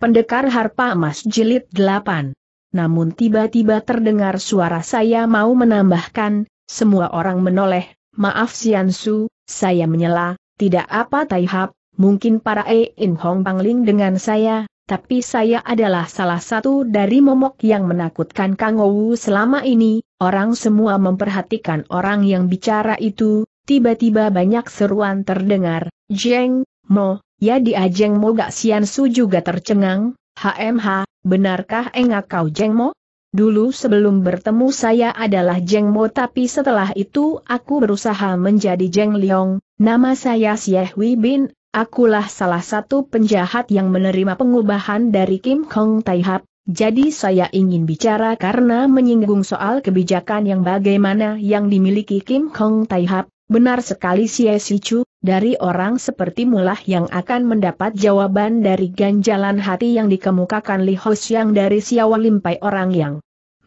Pendekar Harpa Emas Jilid 8. Namun tiba-tiba terdengar suara saya mau menambahkan, semua orang menoleh, maaf Siansu, saya menyela, tidak apa Taihap, mungkin para E In Hong Pangling dengan saya, tapi saya adalah salah satu dari momok yang menakutkan Kang Owu selama ini, orang semua memperhatikan orang yang bicara itu, tiba-tiba banyak seruan terdengar, Jeng, Mo, Ya di ajeng mo gak sian su juga tercengang, HMH, benarkah engak kau jeng mo? Dulu sebelum bertemu saya adalah Jeng Mo tapi setelah itu aku berusaha menjadi Jeng liong. nama saya Sieh Wi Bin, akulah salah satu penjahat yang menerima pengubahan dari Kim Hong Taihap, jadi saya ingin bicara karena menyinggung soal kebijakan yang bagaimana yang dimiliki Kim Hong Taihap, benar sekali Sieh Chu dari orang seperti mulah yang akan mendapat jawaban dari ganjalan hati yang dikemukakan Li Ho yang dari Xiao Limpai orang yang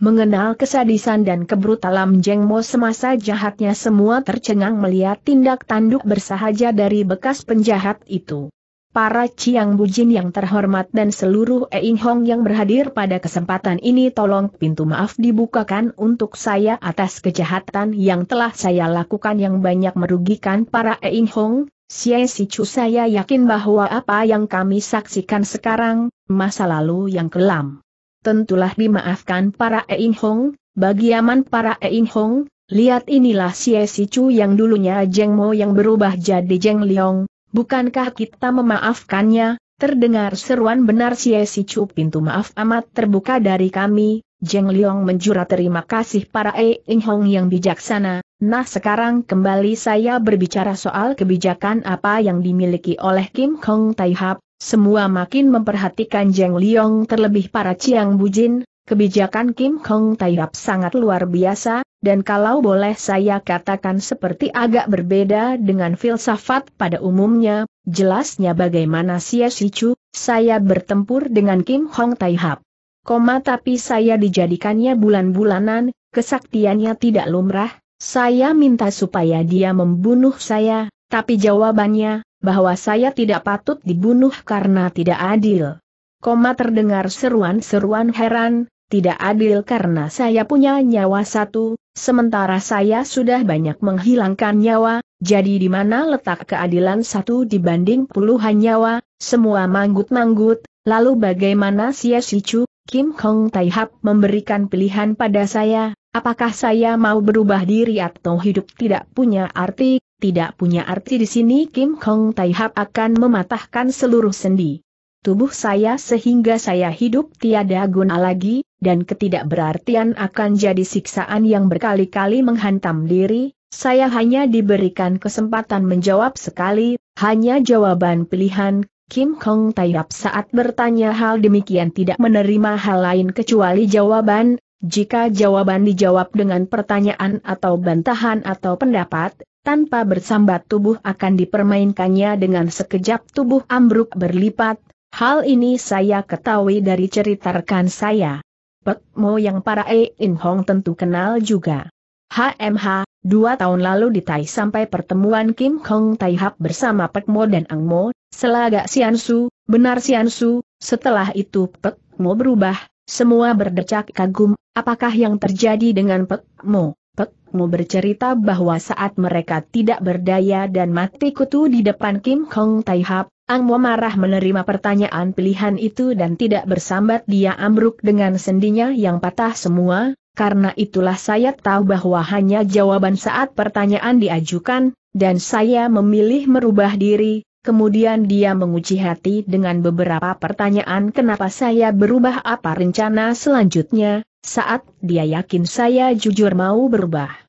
mengenal kesadisan dan kebrutalan Jeng Mo semasa jahatnya semua tercengang melihat tindak tanduk bersahaja dari bekas penjahat itu para Chiang Bujin yang terhormat dan seluruh Eing Hong yang berhadir pada kesempatan ini tolong pintu maaf dibukakan untuk saya atas kejahatan yang telah saya lakukan yang banyak merugikan para Eing Hong, Xie Sichu saya yakin bahwa apa yang kami saksikan sekarang, masa lalu yang kelam. Tentulah dimaafkan para Eing Hong, bagi aman para Eing Hong, lihat inilah Xie Sichu yang dulunya Jeng Mo yang berubah jadi Jeng Liong, Bukankah kita memaafkannya? Terdengar seruan benar si Chu pintu maaf amat terbuka dari kami, Jeng Liong menjura terima kasih para E Ing Hong yang bijaksana, nah sekarang kembali saya berbicara soal kebijakan apa yang dimiliki oleh Kim Hong Tai Hap, semua makin memperhatikan Jeng Liong terlebih para Chiang Bujin, kebijakan Kim Hong Tai Hap sangat luar biasa, dan kalau boleh saya katakan seperti agak berbeda dengan filsafat pada umumnya, jelasnya bagaimana Xie Sichu, saya bertempur dengan Kim Hong Taihap. Koma tapi saya dijadikannya bulan-bulanan, kesaktiannya tidak lumrah, saya minta supaya dia membunuh saya, tapi jawabannya, bahwa saya tidak patut dibunuh karena tidak adil. Koma terdengar seruan-seruan heran, tidak adil karena saya punya nyawa satu, Sementara saya sudah banyak menghilangkan nyawa, jadi di mana letak keadilan satu dibanding puluhan nyawa, semua manggut-manggut, lalu bagaimana sih Chu Kim Kong Hap memberikan pilihan pada saya, apakah saya mau berubah diri atau hidup tidak punya arti, tidak punya arti di sini Kim Kong Hap akan mematahkan seluruh sendi tubuh saya sehingga saya hidup tiada guna lagi, dan ketidakberartian akan jadi siksaan yang berkali-kali menghantam diri, saya hanya diberikan kesempatan menjawab sekali, hanya jawaban pilihan, Kim Kong Tayap saat bertanya hal demikian tidak menerima hal lain kecuali jawaban, jika jawaban dijawab dengan pertanyaan atau bantahan atau pendapat, tanpa bersambat tubuh akan dipermainkannya dengan sekejap tubuh ambruk berlipat, Hal ini saya ketahui dari cerita rekan saya. Pek Mo yang para E In Hong tentu kenal juga. HMH, dua tahun lalu di Tai sampai pertemuan Kim Kong Tai Hap bersama Pek Mo dan Ang Mo, selaga Sian Su, benar Sian Su, setelah itu Pek Mo berubah, semua berdecak kagum, apakah yang terjadi dengan Pek Mo? Pek Mo bercerita bahwa saat mereka tidak berdaya dan mati kutu di depan Kim Kong Tai Hap, Ang Mo marah menerima pertanyaan pilihan itu dan tidak bersambat dia ambruk dengan sendinya yang patah semua, karena itulah saya tahu bahwa hanya jawaban saat pertanyaan diajukan, dan saya memilih merubah diri, kemudian dia menguji hati dengan beberapa pertanyaan kenapa saya berubah apa rencana selanjutnya, saat dia yakin saya jujur mau berubah.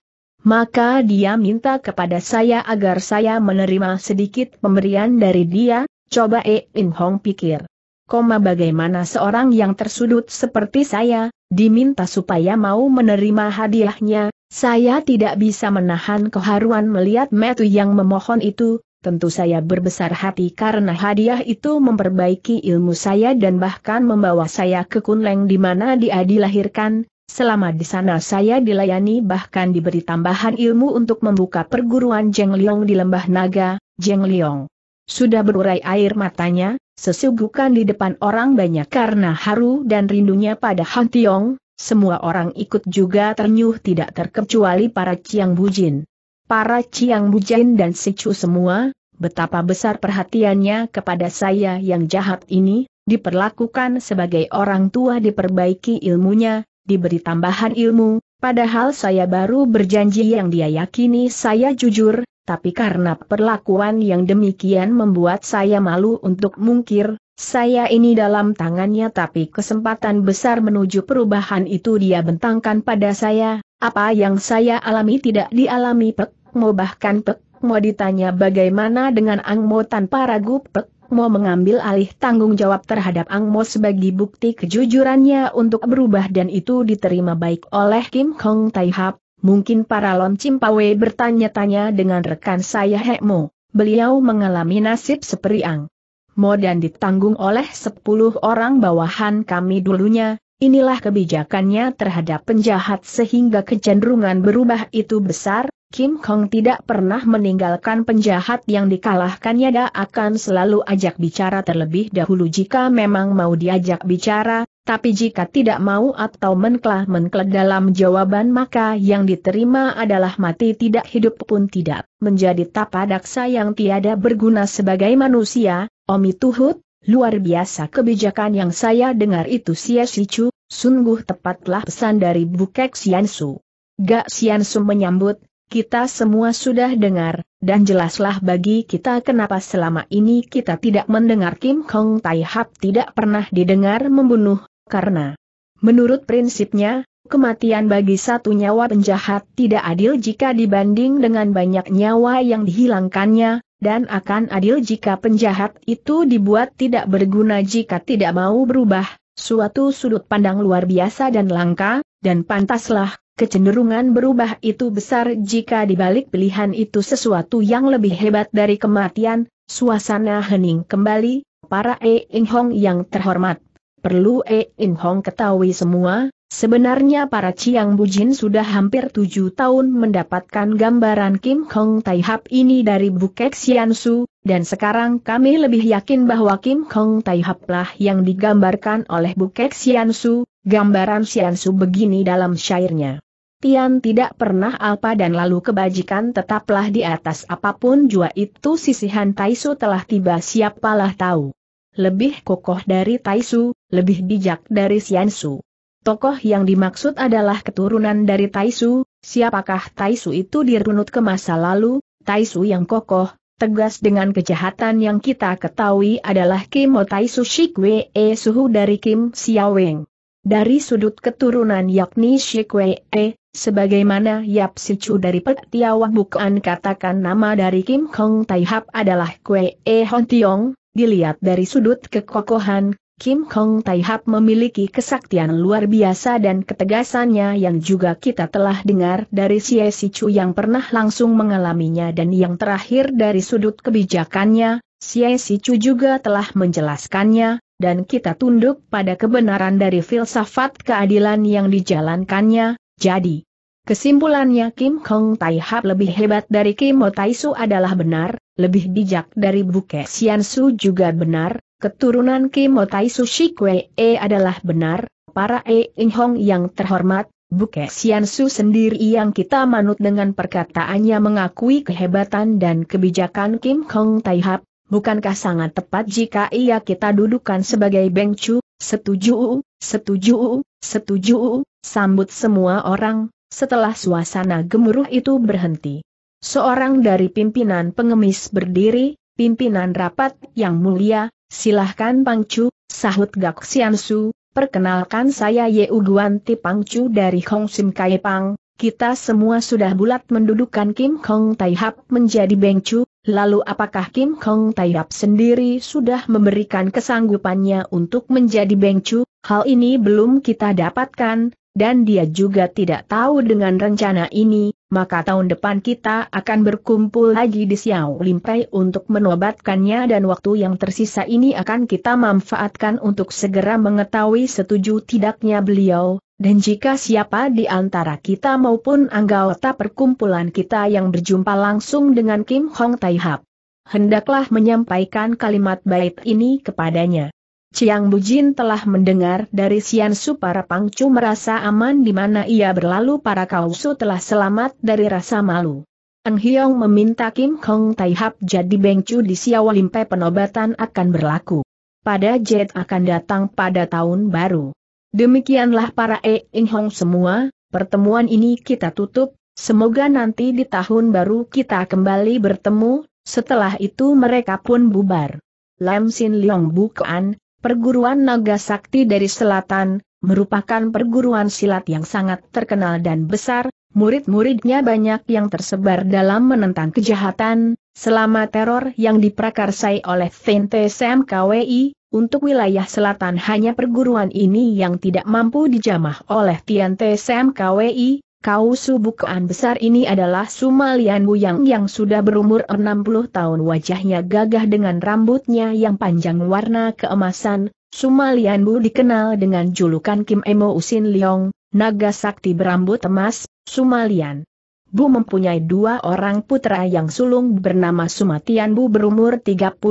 Maka dia minta kepada saya agar saya menerima sedikit pemberian dari dia, coba E. In Hong pikir. Koma bagaimana seorang yang tersudut seperti saya, diminta supaya mau menerima hadiahnya, saya tidak bisa menahan keharuan melihat metu yang memohon itu, tentu saya berbesar hati karena hadiah itu memperbaiki ilmu saya dan bahkan membawa saya ke Kunleng di mana dia dilahirkan, Selama di sana saya dilayani bahkan diberi tambahan ilmu untuk membuka perguruan Jeng Liong di Lembah Naga, Jeng Liong. Sudah berurai air matanya, sesugukan di depan orang banyak karena haru dan rindunya pada Han Tiong, semua orang ikut juga ternyuh tidak terkecuali para Ciang Bujin. Para Ciang Bujin dan Chu semua, betapa besar perhatiannya kepada saya yang jahat ini, diperlakukan sebagai orang tua diperbaiki ilmunya, diberi tambahan ilmu, padahal saya baru berjanji yang dia yakini saya jujur, tapi karena perlakuan yang demikian membuat saya malu untuk mungkir, saya ini dalam tangannya tapi kesempatan besar menuju perubahan itu dia bentangkan pada saya, apa yang saya alami tidak dialami Pek Mo bahkan Pek Mo ditanya bagaimana dengan Ang Mo tanpa ragu Pek Mo mengambil alih tanggung jawab terhadap Ang Mo sebagai bukti kejujurannya untuk berubah dan itu diterima baik oleh Kim Kong Tai Hap. Mungkin para Lon Cimpawe bertanya-tanya dengan rekan saya Hek Mo, beliau mengalami nasib seperti Ang Mo dan ditanggung oleh 10 orang bawahan kami dulunya, Inilah kebijakannya terhadap penjahat sehingga kecenderungan berubah itu besar, Kim Kong tidak pernah meninggalkan penjahat yang dikalahkannya dia akan selalu ajak bicara terlebih dahulu jika memang mau diajak bicara, tapi jika tidak mau atau menklah-menklah dalam jawaban maka yang diterima adalah mati tidak hidup pun tidak, menjadi tapadaksa yang tiada berguna sebagai manusia, Omi Tuhut, luar biasa kebijakan yang saya dengar itu Sia Sicu, sungguh tepatlah pesan dari Bukek Siansu. Gak Siansu menyambut, kita semua sudah dengar, dan jelaslah bagi kita kenapa selama ini kita tidak mendengar Kim Kong Tai Hap tidak pernah didengar membunuh, karena menurut prinsipnya, kematian bagi satu nyawa penjahat tidak adil jika dibanding dengan banyak nyawa yang dihilangkannya, dan akan adil jika penjahat itu dibuat tidak berguna jika tidak mau berubah, suatu sudut pandang luar biasa dan langka, dan pantaslah Kecenderungan berubah itu besar jika dibalik pilihan itu sesuatu yang lebih hebat dari kematian, suasana hening kembali, para E In Hong yang terhormat. Perlu E In Hong ketahui semua, sebenarnya para Chiang Bujin sudah hampir tujuh tahun mendapatkan gambaran Kim Hong Tai Hap ini dari Bukek Sian Su, dan sekarang kami lebih yakin bahwa Kim Hong Tai Hap lah yang digambarkan oleh Bukek Sian Su, gambaran Xian Su begini dalam syairnya. Tian tidak pernah alpa dan lalu kebajikan tetaplah di atas apapun jua itu sisihan Taisu telah tiba siapalah tahu. Lebih kokoh dari Taisu, lebih bijak dari Xiansu. Tokoh yang dimaksud adalah keturunan dari Taisu, siapakah Taisu itu dirunut ke masa lalu, Taisu yang kokoh, tegas dengan kejahatan yang kita ketahui adalah Kim Taisu Shikwe Suhu dari Kim Xiaoweng. Dari sudut keturunan yakni E, sebagaimana Yap Sichu dari Petiawang Bukan katakan nama dari Kim Hong Tai Hap adalah Kwee Hon Tiong, dilihat dari sudut kekokohan, Kim Hong Tai memiliki kesaktian luar biasa dan ketegasannya yang juga kita telah dengar dari Xie Sichu yang pernah langsung mengalaminya dan yang terakhir dari sudut kebijakannya, Xie Sichu juga telah menjelaskannya, dan kita tunduk pada kebenaran dari filsafat keadilan yang dijalankannya, jadi. Kesimpulannya Kim Hong Tai Hap lebih hebat dari Kim Ho Tai Su adalah benar, lebih bijak dari Buke Sian Su juga benar, keturunan Kim Ho Tai Su Shikwe E adalah benar, para E In Hong yang terhormat, Buke Sian Su sendiri yang kita manut dengan perkataannya mengakui kehebatan dan kebijakan Kim Hong Tai Hap, bukankah sangat tepat jika ia kita dudukan sebagai bengcu? Setuju, setuju, setuju, sambut semua orang, setelah suasana gemuruh itu berhenti. Seorang dari pimpinan pengemis berdiri, pimpinan rapat yang mulia, silahkan Pangcu, sahut Gak Siansu, perkenalkan saya Ye Uguanti Pangcu dari Hong Sim Kai Pang, kita semua sudah bulat mendudukan Kim Hong Taihap menjadi bengcu, lalu apakah Kim Hong Taihap sendiri sudah memberikan kesanggupannya untuk menjadi bengcu, hal ini belum kita dapatkan, dan dia juga tidak tahu dengan rencana ini, maka tahun depan kita akan berkumpul lagi di Xiao Limpei untuk menobatkannya dan waktu yang tersisa ini akan kita manfaatkan untuk segera mengetahui setuju tidaknya beliau, dan jika siapa di antara kita maupun anggota perkumpulan kita yang berjumpa langsung dengan Kim Hong Tai Hap, hendaklah menyampaikan kalimat bait ini kepadanya. Chiang Bujin telah mendengar dari Sian Su para pangcu merasa aman di mana ia berlalu para kausu telah selamat dari rasa malu. Eng Hiong meminta Kim Hong Tai Hap jadi bengcu di Siawalimpe penobatan akan berlaku. Pada jet akan datang pada tahun baru. Demikianlah para E In Hong semua, pertemuan ini kita tutup, semoga nanti di tahun baru kita kembali bertemu, setelah itu mereka pun bubar. Lam Sin Leong Bukuan, perguruan naga sakti dari selatan, merupakan perguruan silat yang sangat terkenal dan besar, murid-muridnya banyak yang tersebar dalam menentang kejahatan, selama teror yang diprakarsai oleh Fente KWI, untuk wilayah selatan hanya perguruan ini yang tidak mampu dijamah oleh Tian Tsem KWI, Kau subukaan besar ini adalah Sumalian Buyang yang sudah berumur 60 tahun wajahnya gagah dengan rambutnya yang panjang warna keemasan, Sumalian Bu dikenal dengan julukan Kim Emo Usin Leong, naga sakti berambut emas, Sumalian. Bu mempunyai dua orang putra yang sulung bernama Sumatian Bu berumur 35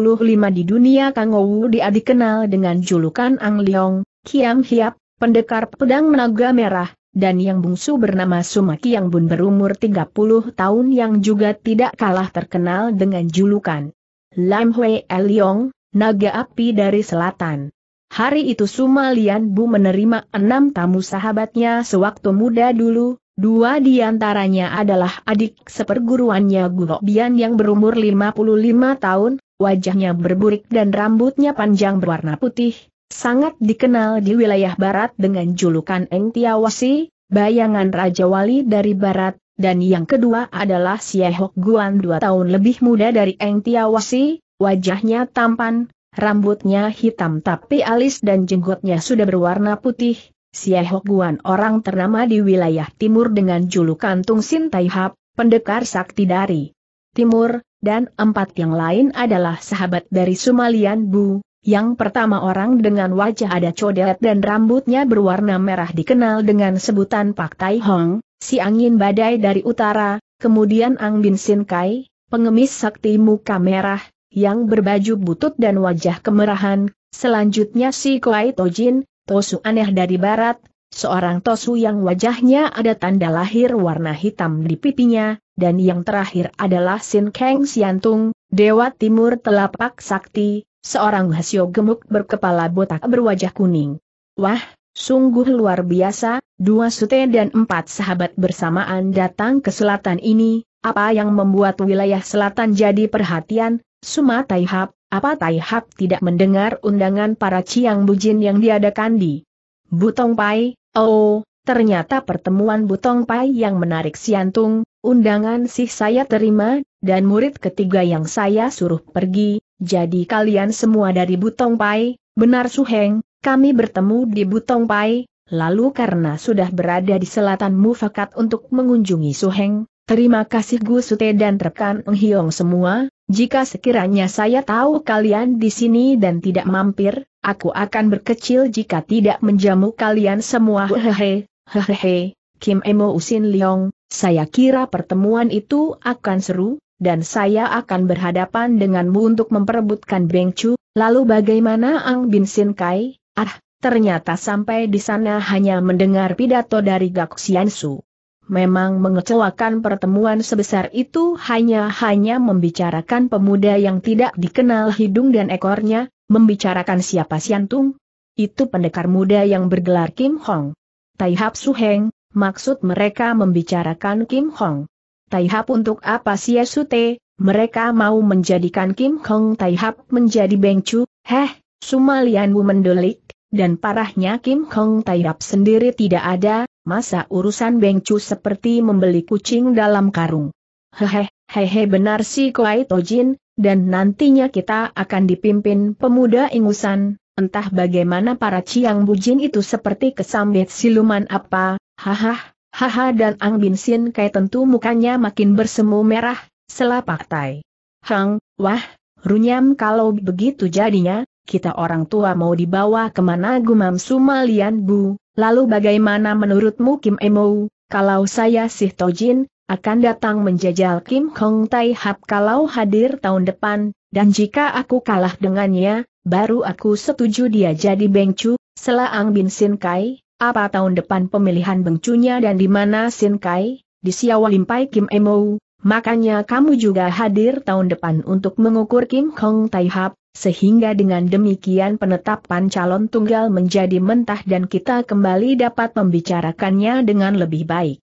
di dunia Kangowu dia dikenal dengan julukan Ang Leong, Kiam Hiap, pendekar pedang menaga merah, dan yang bungsu bernama Sumaki yang Bun berumur 30 tahun yang juga tidak kalah terkenal dengan julukan Lam El Leong, naga api dari selatan. Hari itu Sumalian Bu menerima enam tamu sahabatnya sewaktu muda dulu, Dua di antaranya adalah adik seperguruannya Guo Bian yang berumur 55 tahun, wajahnya berburik dan rambutnya panjang berwarna putih, sangat dikenal di wilayah barat dengan julukan Eng Tiawasi, bayangan Raja Wali dari barat, dan yang kedua adalah Siehok Guan dua tahun lebih muda dari Eng Tiawasi, wajahnya tampan, rambutnya hitam tapi alis dan jenggotnya sudah berwarna putih, Siehok Guan orang ternama di wilayah timur dengan julukan Tung Sin Tai Hap, pendekar sakti dari timur, dan empat yang lain adalah sahabat dari Sumalian Bu, yang pertama orang dengan wajah ada codet dan rambutnya berwarna merah dikenal dengan sebutan Pak Tai Hong, si angin badai dari utara, kemudian Ang Bin Sin Kai, pengemis sakti muka merah, yang berbaju butut dan wajah kemerahan, selanjutnya si Kuai Tojin, Tosu aneh dari barat, seorang Tosu yang wajahnya ada tanda lahir warna hitam di pipinya, dan yang terakhir adalah Sin Kang Siantung, Dewa Timur Telapak Sakti, seorang Hasio gemuk berkepala botak berwajah kuning. Wah, sungguh luar biasa, dua sute dan empat sahabat bersamaan datang ke selatan ini, apa yang membuat wilayah selatan jadi perhatian, Sumatai Hap, apa Tai Hak tidak mendengar undangan para Ciang Bujin yang diadakan di Butong Pai? Oh, ternyata pertemuan Butong Pai yang menarik Siantung, undangan sih saya terima, dan murid ketiga yang saya suruh pergi, jadi kalian semua dari Butong Pai, benar Suheng, kami bertemu di Butong Pai, lalu karena sudah berada di selatan mufakat untuk mengunjungi Suheng, terima kasih Gu Sute dan rekan Eng Hiong semua, jika sekiranya saya tahu kalian di sini dan tidak mampir, aku akan berkecil jika tidak menjamu kalian semua. Hehehe, hehehe, Kim Emo Usin Leong, saya kira pertemuan itu akan seru, dan saya akan berhadapan denganmu untuk memperebutkan Beng Chu, lalu bagaimana Ang Bin Sin Kai? Ah, ternyata sampai di sana hanya mendengar pidato dari Gak Xian Su memang mengecewakan pertemuan sebesar itu hanya-hanya membicarakan pemuda yang tidak dikenal hidung dan ekornya, membicarakan siapa Siantung. Itu pendekar muda yang bergelar Kim Hong. Tai Suheng, maksud mereka membicarakan Kim Hong. Tai untuk apa Sia Sute, mereka mau menjadikan Kim Hong Tai menjadi bengcu, heh, Sumalianmu mendelik, dan parahnya Kim Hong Tai sendiri tidak ada, masa urusan Bengcu seperti membeli kucing dalam karung. Hehe, hehe benar si Koi Tojin, dan nantinya kita akan dipimpin pemuda ingusan, entah bagaimana para Ciang Bujin itu seperti kesambet siluman apa, haha, haha dan Ang Bin Sin kayak tentu mukanya makin bersemu merah, selapak tai. Hang, wah, runyam kalau begitu jadinya, kita orang tua mau dibawa kemana gumam Sumalian Bu, Lalu bagaimana menurutmu Kim Emo, kalau saya Sih Tojin, akan datang menjajal Kim Hong Tai Hap kalau hadir tahun depan, dan jika aku kalah dengannya, baru aku setuju dia jadi Bengcu, Selaang Bin Sin Kai, apa tahun depan pemilihan Bengcunya dan di mana Sin Kai, di Siawalimpai Kim Emo, Makanya kamu juga hadir tahun depan untuk mengukur Kim Hong Tai sehingga dengan demikian penetapan calon tunggal menjadi mentah dan kita kembali dapat membicarakannya dengan lebih baik.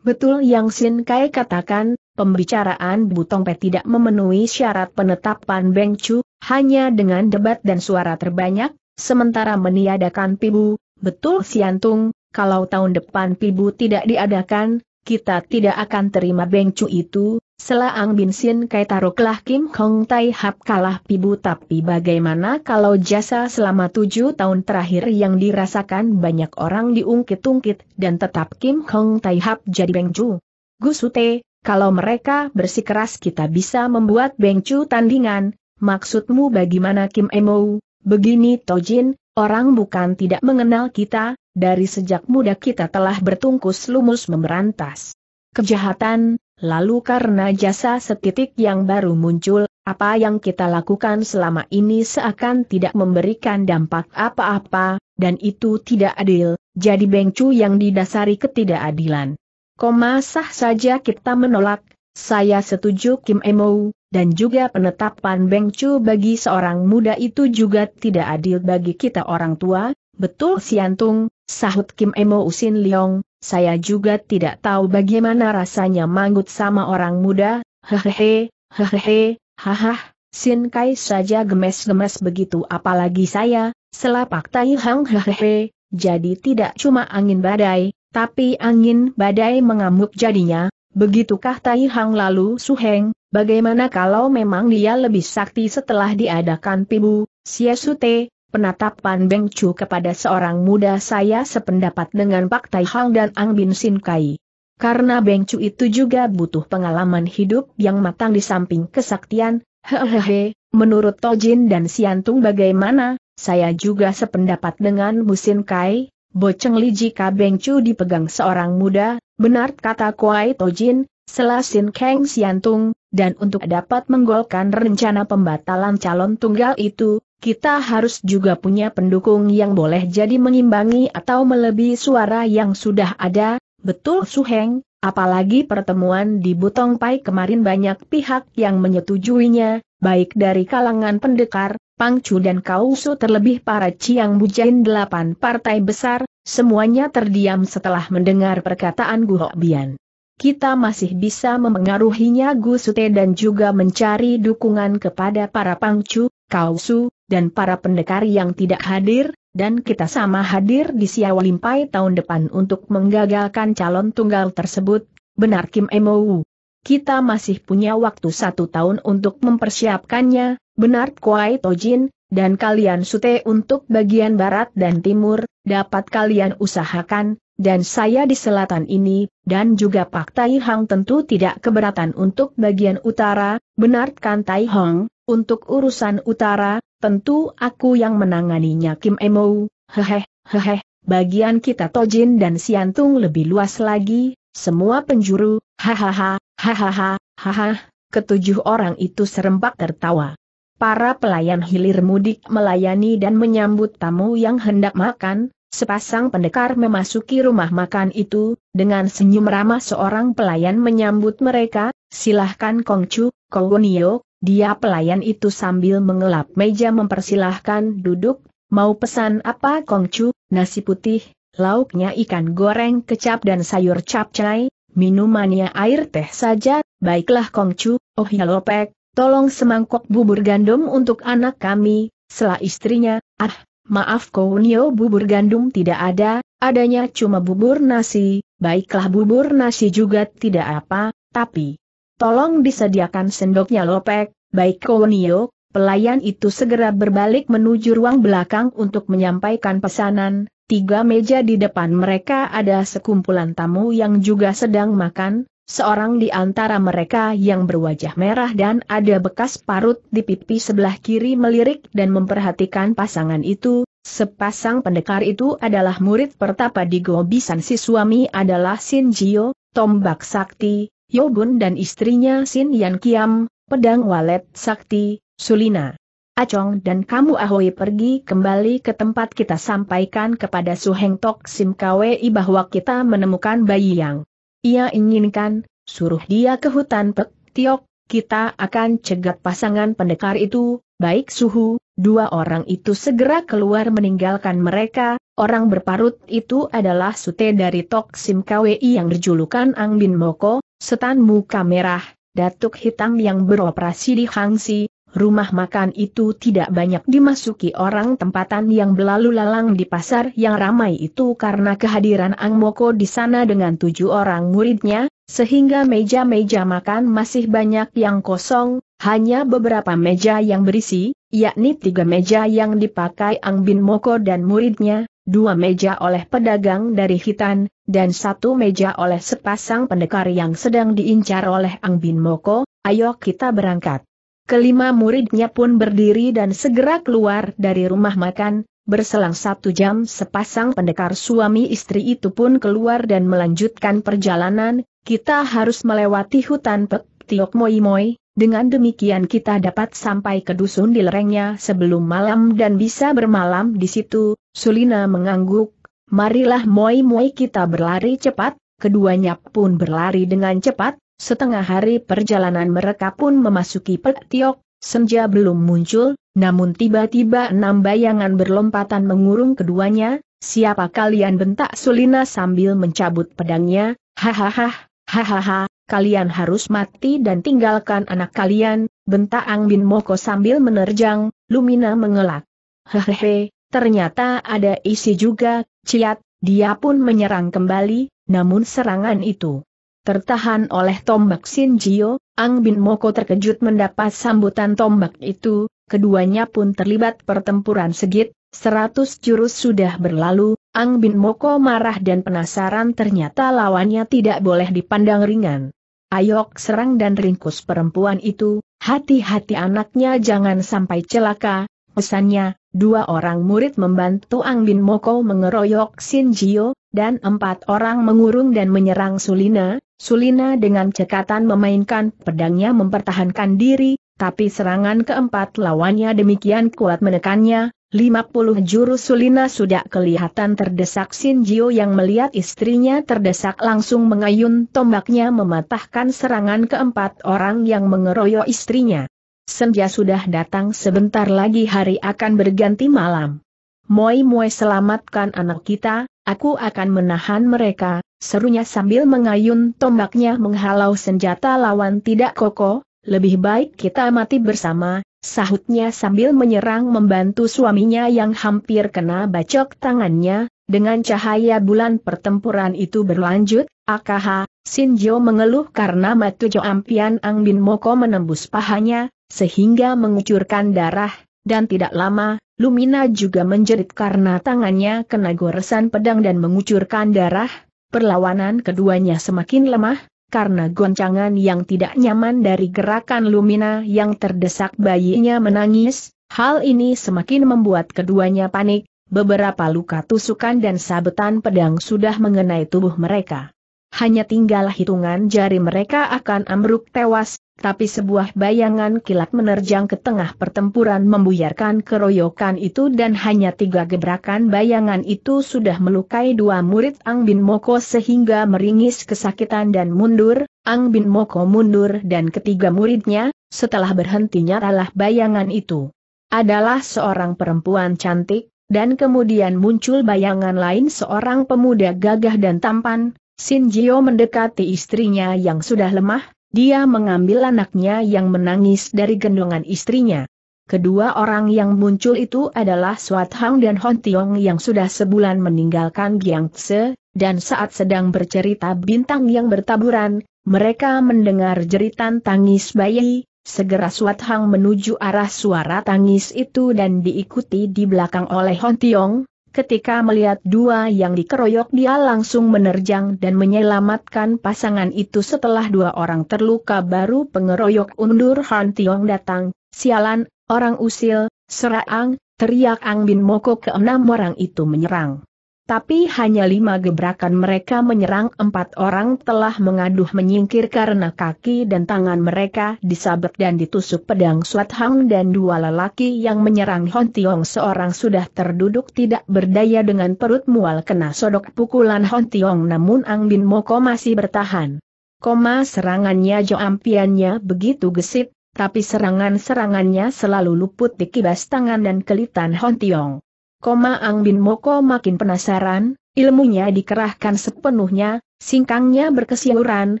Betul yang Sin Kai katakan, pembicaraan Butong Pe tidak memenuhi syarat penetapan Beng Chu, hanya dengan debat dan suara terbanyak, sementara meniadakan Pibu, betul Siantung, kalau tahun depan Pibu tidak diadakan, kita tidak akan terima bengcu itu, selaang bin Sin Kai taruklah Kim Hong Tai Hap kalah pibu tapi bagaimana kalau jasa selama tujuh tahun terakhir yang dirasakan banyak orang diungkit-ungkit dan tetap Kim Hong Tai Hap jadi bengcu? Gusute, kalau mereka bersikeras kita bisa membuat bengcu tandingan, maksudmu bagaimana Kim Emo? Begini Tojin, orang bukan tidak mengenal kita, dari sejak muda kita telah bertungkus lumus memberantas kejahatan, lalu karena jasa setitik yang baru muncul, apa yang kita lakukan selama ini seakan tidak memberikan dampak apa-apa, dan itu tidak adil, jadi bengcu yang didasari ketidakadilan. Koma sah saja kita menolak, saya setuju Kim Emo, dan juga penetapan bengcu bagi seorang muda itu juga tidak adil bagi kita orang tua, betul Siantung, sahut Kim Emo Usin Leong, saya juga tidak tahu bagaimana rasanya manggut sama orang muda, hehehe, hehehe, hahah, Sin Kai saja gemes-gemes begitu apalagi saya, selapak tai hang hehehe, jadi tidak cuma angin badai, tapi angin badai mengamuk jadinya, begitukah tai hang lalu suheng, bagaimana kalau memang dia lebih sakti setelah diadakan pibu, siesute, Penatapan Beng Chu kepada seorang muda saya sependapat dengan Pak Tai Hang dan Ang Bin Sin Kai. Karena Beng Chu itu juga butuh pengalaman hidup yang matang di samping kesaktian, hehehe, menurut Tojin dan Siantung bagaimana, saya juga sependapat dengan Musin Kai, boceng li jika Beng Chu dipegang seorang muda, benar kata Kuai Tojin, selasin Kang Siantung, dan untuk dapat menggolkan rencana pembatalan calon tunggal itu, kita harus juga punya pendukung yang boleh jadi mengimbangi atau melebihi suara yang sudah ada, betul Suheng, apalagi pertemuan di Butong Pai kemarin banyak pihak yang menyetujuinya, baik dari kalangan pendekar, Pangcu dan Kausu terlebih para Ciang Bujain delapan partai besar, semuanya terdiam setelah mendengar perkataan Guho Bian kita masih bisa memengaruhinya Sute dan juga mencari dukungan kepada para pangcu, Kausu, dan para pendekar yang tidak hadir, dan kita sama hadir di Siawalimpai tahun depan untuk menggagalkan calon tunggal tersebut, benar Kim Emou. Kita masih punya waktu satu tahun untuk mempersiapkannya, benar Kuai Tojin, dan kalian sute untuk bagian barat dan timur, dapat kalian usahakan, dan saya di selatan ini, dan juga Pak Tai Hang tentu tidak keberatan untuk bagian utara, benar kan Tai Hong, untuk urusan utara, tentu aku yang menanganinya Kim Emo, hehe, hehe. bagian kita Tojin dan Siantung lebih luas lagi, semua penjuru, hahaha, hahaha, hahaha, ketujuh orang itu serempak tertawa. Para pelayan hilir mudik melayani dan menyambut tamu yang hendak makan, sepasang pendekar memasuki rumah makan itu, dengan senyum ramah seorang pelayan menyambut mereka, silahkan Kongcu, Kogonio, dia pelayan itu sambil mengelap meja mempersilahkan duduk, mau pesan apa kongcu, nasi putih, lauknya ikan goreng kecap dan sayur capcay, minumannya air teh saja, baiklah kongcu, oh ya lopek, tolong semangkok bubur gandum untuk anak kami, selah istrinya, ah, maaf kounio bubur gandum tidak ada, adanya cuma bubur nasi, baiklah bubur nasi juga tidak apa, tapi... Tolong disediakan sendoknya lopek, baik Kowonio, pelayan itu segera berbalik menuju ruang belakang untuk menyampaikan pesanan, tiga meja di depan mereka ada sekumpulan tamu yang juga sedang makan, seorang di antara mereka yang berwajah merah dan ada bekas parut di pipi sebelah kiri melirik dan memperhatikan pasangan itu, Sepasang pendekar itu adalah murid pertapa di Gobisan si suami adalah Shinjiyo, tombak sakti, Yobun dan istrinya Sin Yan Kiam, pedang walet sakti, Sulina. Acong dan kamu Ahoy pergi kembali ke tempat kita sampaikan kepada Suheng Tok Sim Kwei bahwa kita menemukan bayi yang ia inginkan, suruh dia ke hutan Pek Tiok, kita akan cegat pasangan pendekar itu, baik suhu, dua orang itu segera keluar meninggalkan mereka, orang berparut itu adalah sute dari Tok Sim Kwei yang berjulukan Ang Bin Moko, Setan muka merah, datuk hitam yang beroperasi di Hangsi, rumah makan itu tidak banyak dimasuki orang tempatan yang berlalu lalang di pasar yang ramai itu karena kehadiran Ang Moko di sana dengan tujuh orang muridnya, sehingga meja-meja makan masih banyak yang kosong, hanya beberapa meja yang berisi, yakni tiga meja yang dipakai Ang Bin Moko dan muridnya, dua meja oleh pedagang dari Hitan, dan satu meja oleh sepasang pendekar yang sedang diincar oleh Ang Bin Moko, ayo kita berangkat. Kelima muridnya pun berdiri dan segera keluar dari rumah makan, berselang satu jam sepasang pendekar suami istri itu pun keluar dan melanjutkan perjalanan, kita harus melewati hutan Pek Tiok Moi Moi, dengan demikian kita dapat sampai ke dusun di lerengnya sebelum malam dan bisa bermalam di situ, Sulina mengangguk, marilah moi-moi kita berlari cepat, keduanya pun berlari dengan cepat, setengah hari perjalanan mereka pun memasuki Petiok, senja belum muncul, namun tiba-tiba enam bayangan berlompatan mengurung keduanya, siapa kalian bentak Sulina sambil mencabut pedangnya, hahaha, hahaha, kalian harus mati dan tinggalkan anak kalian, bentak Ang Bin Moko sambil menerjang, Lumina mengelak. Hehehe, Ternyata ada isi juga, ciat, dia pun menyerang kembali, namun serangan itu tertahan oleh tombak Sinjio, Ang Bin Moko terkejut mendapat sambutan tombak itu, keduanya pun terlibat pertempuran segit, seratus jurus sudah berlalu, Ang Bin Moko marah dan penasaran ternyata lawannya tidak boleh dipandang ringan. Ayok serang dan ringkus perempuan itu, hati-hati anaknya jangan sampai celaka, pesannya, Dua orang murid membantu Ang Bin Moko mengeroyok Sin Jio, dan empat orang mengurung dan menyerang Sulina. Sulina dengan cekatan memainkan pedangnya mempertahankan diri, tapi serangan keempat lawannya demikian kuat menekannya, 50 juru Sulina sudah kelihatan terdesak Sin Jio yang melihat istrinya terdesak langsung mengayun tombaknya mematahkan serangan keempat orang yang mengeroyok istrinya senja sudah datang sebentar lagi hari akan berganti malam. Moi-moi selamatkan anak kita, aku akan menahan mereka, serunya sambil mengayun tombaknya menghalau senjata lawan tidak kokoh, lebih baik kita mati bersama, sahutnya sambil menyerang membantu suaminya yang hampir kena bacok tangannya, dengan cahaya bulan pertempuran itu berlanjut, akaha, Sinjo mengeluh karena Matujo Ampian ang Angbin Moko menembus pahanya, sehingga mengucurkan darah, dan tidak lama, Lumina juga menjerit karena tangannya kena goresan pedang dan mengucurkan darah, perlawanan keduanya semakin lemah, karena goncangan yang tidak nyaman dari gerakan Lumina yang terdesak bayinya menangis, hal ini semakin membuat keduanya panik, beberapa luka tusukan dan sabetan pedang sudah mengenai tubuh mereka. Hanya tinggal hitungan jari mereka akan ambruk tewas, tapi sebuah bayangan kilat menerjang ke tengah pertempuran membuyarkan keroyokan itu dan hanya tiga gebrakan bayangan itu sudah melukai dua murid Ang Bin Moko sehingga meringis kesakitan dan mundur, Ang Bin Moko mundur dan ketiga muridnya, setelah berhentinya adalah bayangan itu. Adalah seorang perempuan cantik, dan kemudian muncul bayangan lain seorang pemuda gagah dan tampan, Sin Jio mendekati istrinya yang sudah lemah, dia mengambil anaknya yang menangis dari gendongan istrinya. Kedua orang yang muncul itu adalah Swat Hang dan Hon Tiong yang sudah sebulan meninggalkan Tse, dan saat sedang bercerita bintang yang bertaburan, mereka mendengar jeritan tangis bayi, segera Swat Hang menuju arah suara tangis itu dan diikuti di belakang oleh Hon Tiong, Ketika melihat dua yang dikeroyok dia langsung menerjang dan menyelamatkan pasangan itu setelah dua orang terluka baru pengeroyok undur Han Tiong datang, sialan, orang usil, serang, teriak Ang Bin Moko keenam orang itu menyerang. Tapi hanya lima gebrakan mereka menyerang empat orang telah mengaduh menyingkir karena kaki dan tangan mereka disabet dan ditusuk pedang swat Hang dan dua lelaki yang menyerang Hon Tiong seorang sudah terduduk tidak berdaya dengan perut mual kena sodok pukulan Hon Tiong namun Ang Bin Moko masih bertahan. Koma serangannya joampiannya begitu gesit, tapi serangan-serangannya selalu luput di kibas tangan dan kelitan Hon Tiong. Koma Ang Bin Moko makin penasaran, ilmunya dikerahkan sepenuhnya, singkangnya berkesiuran,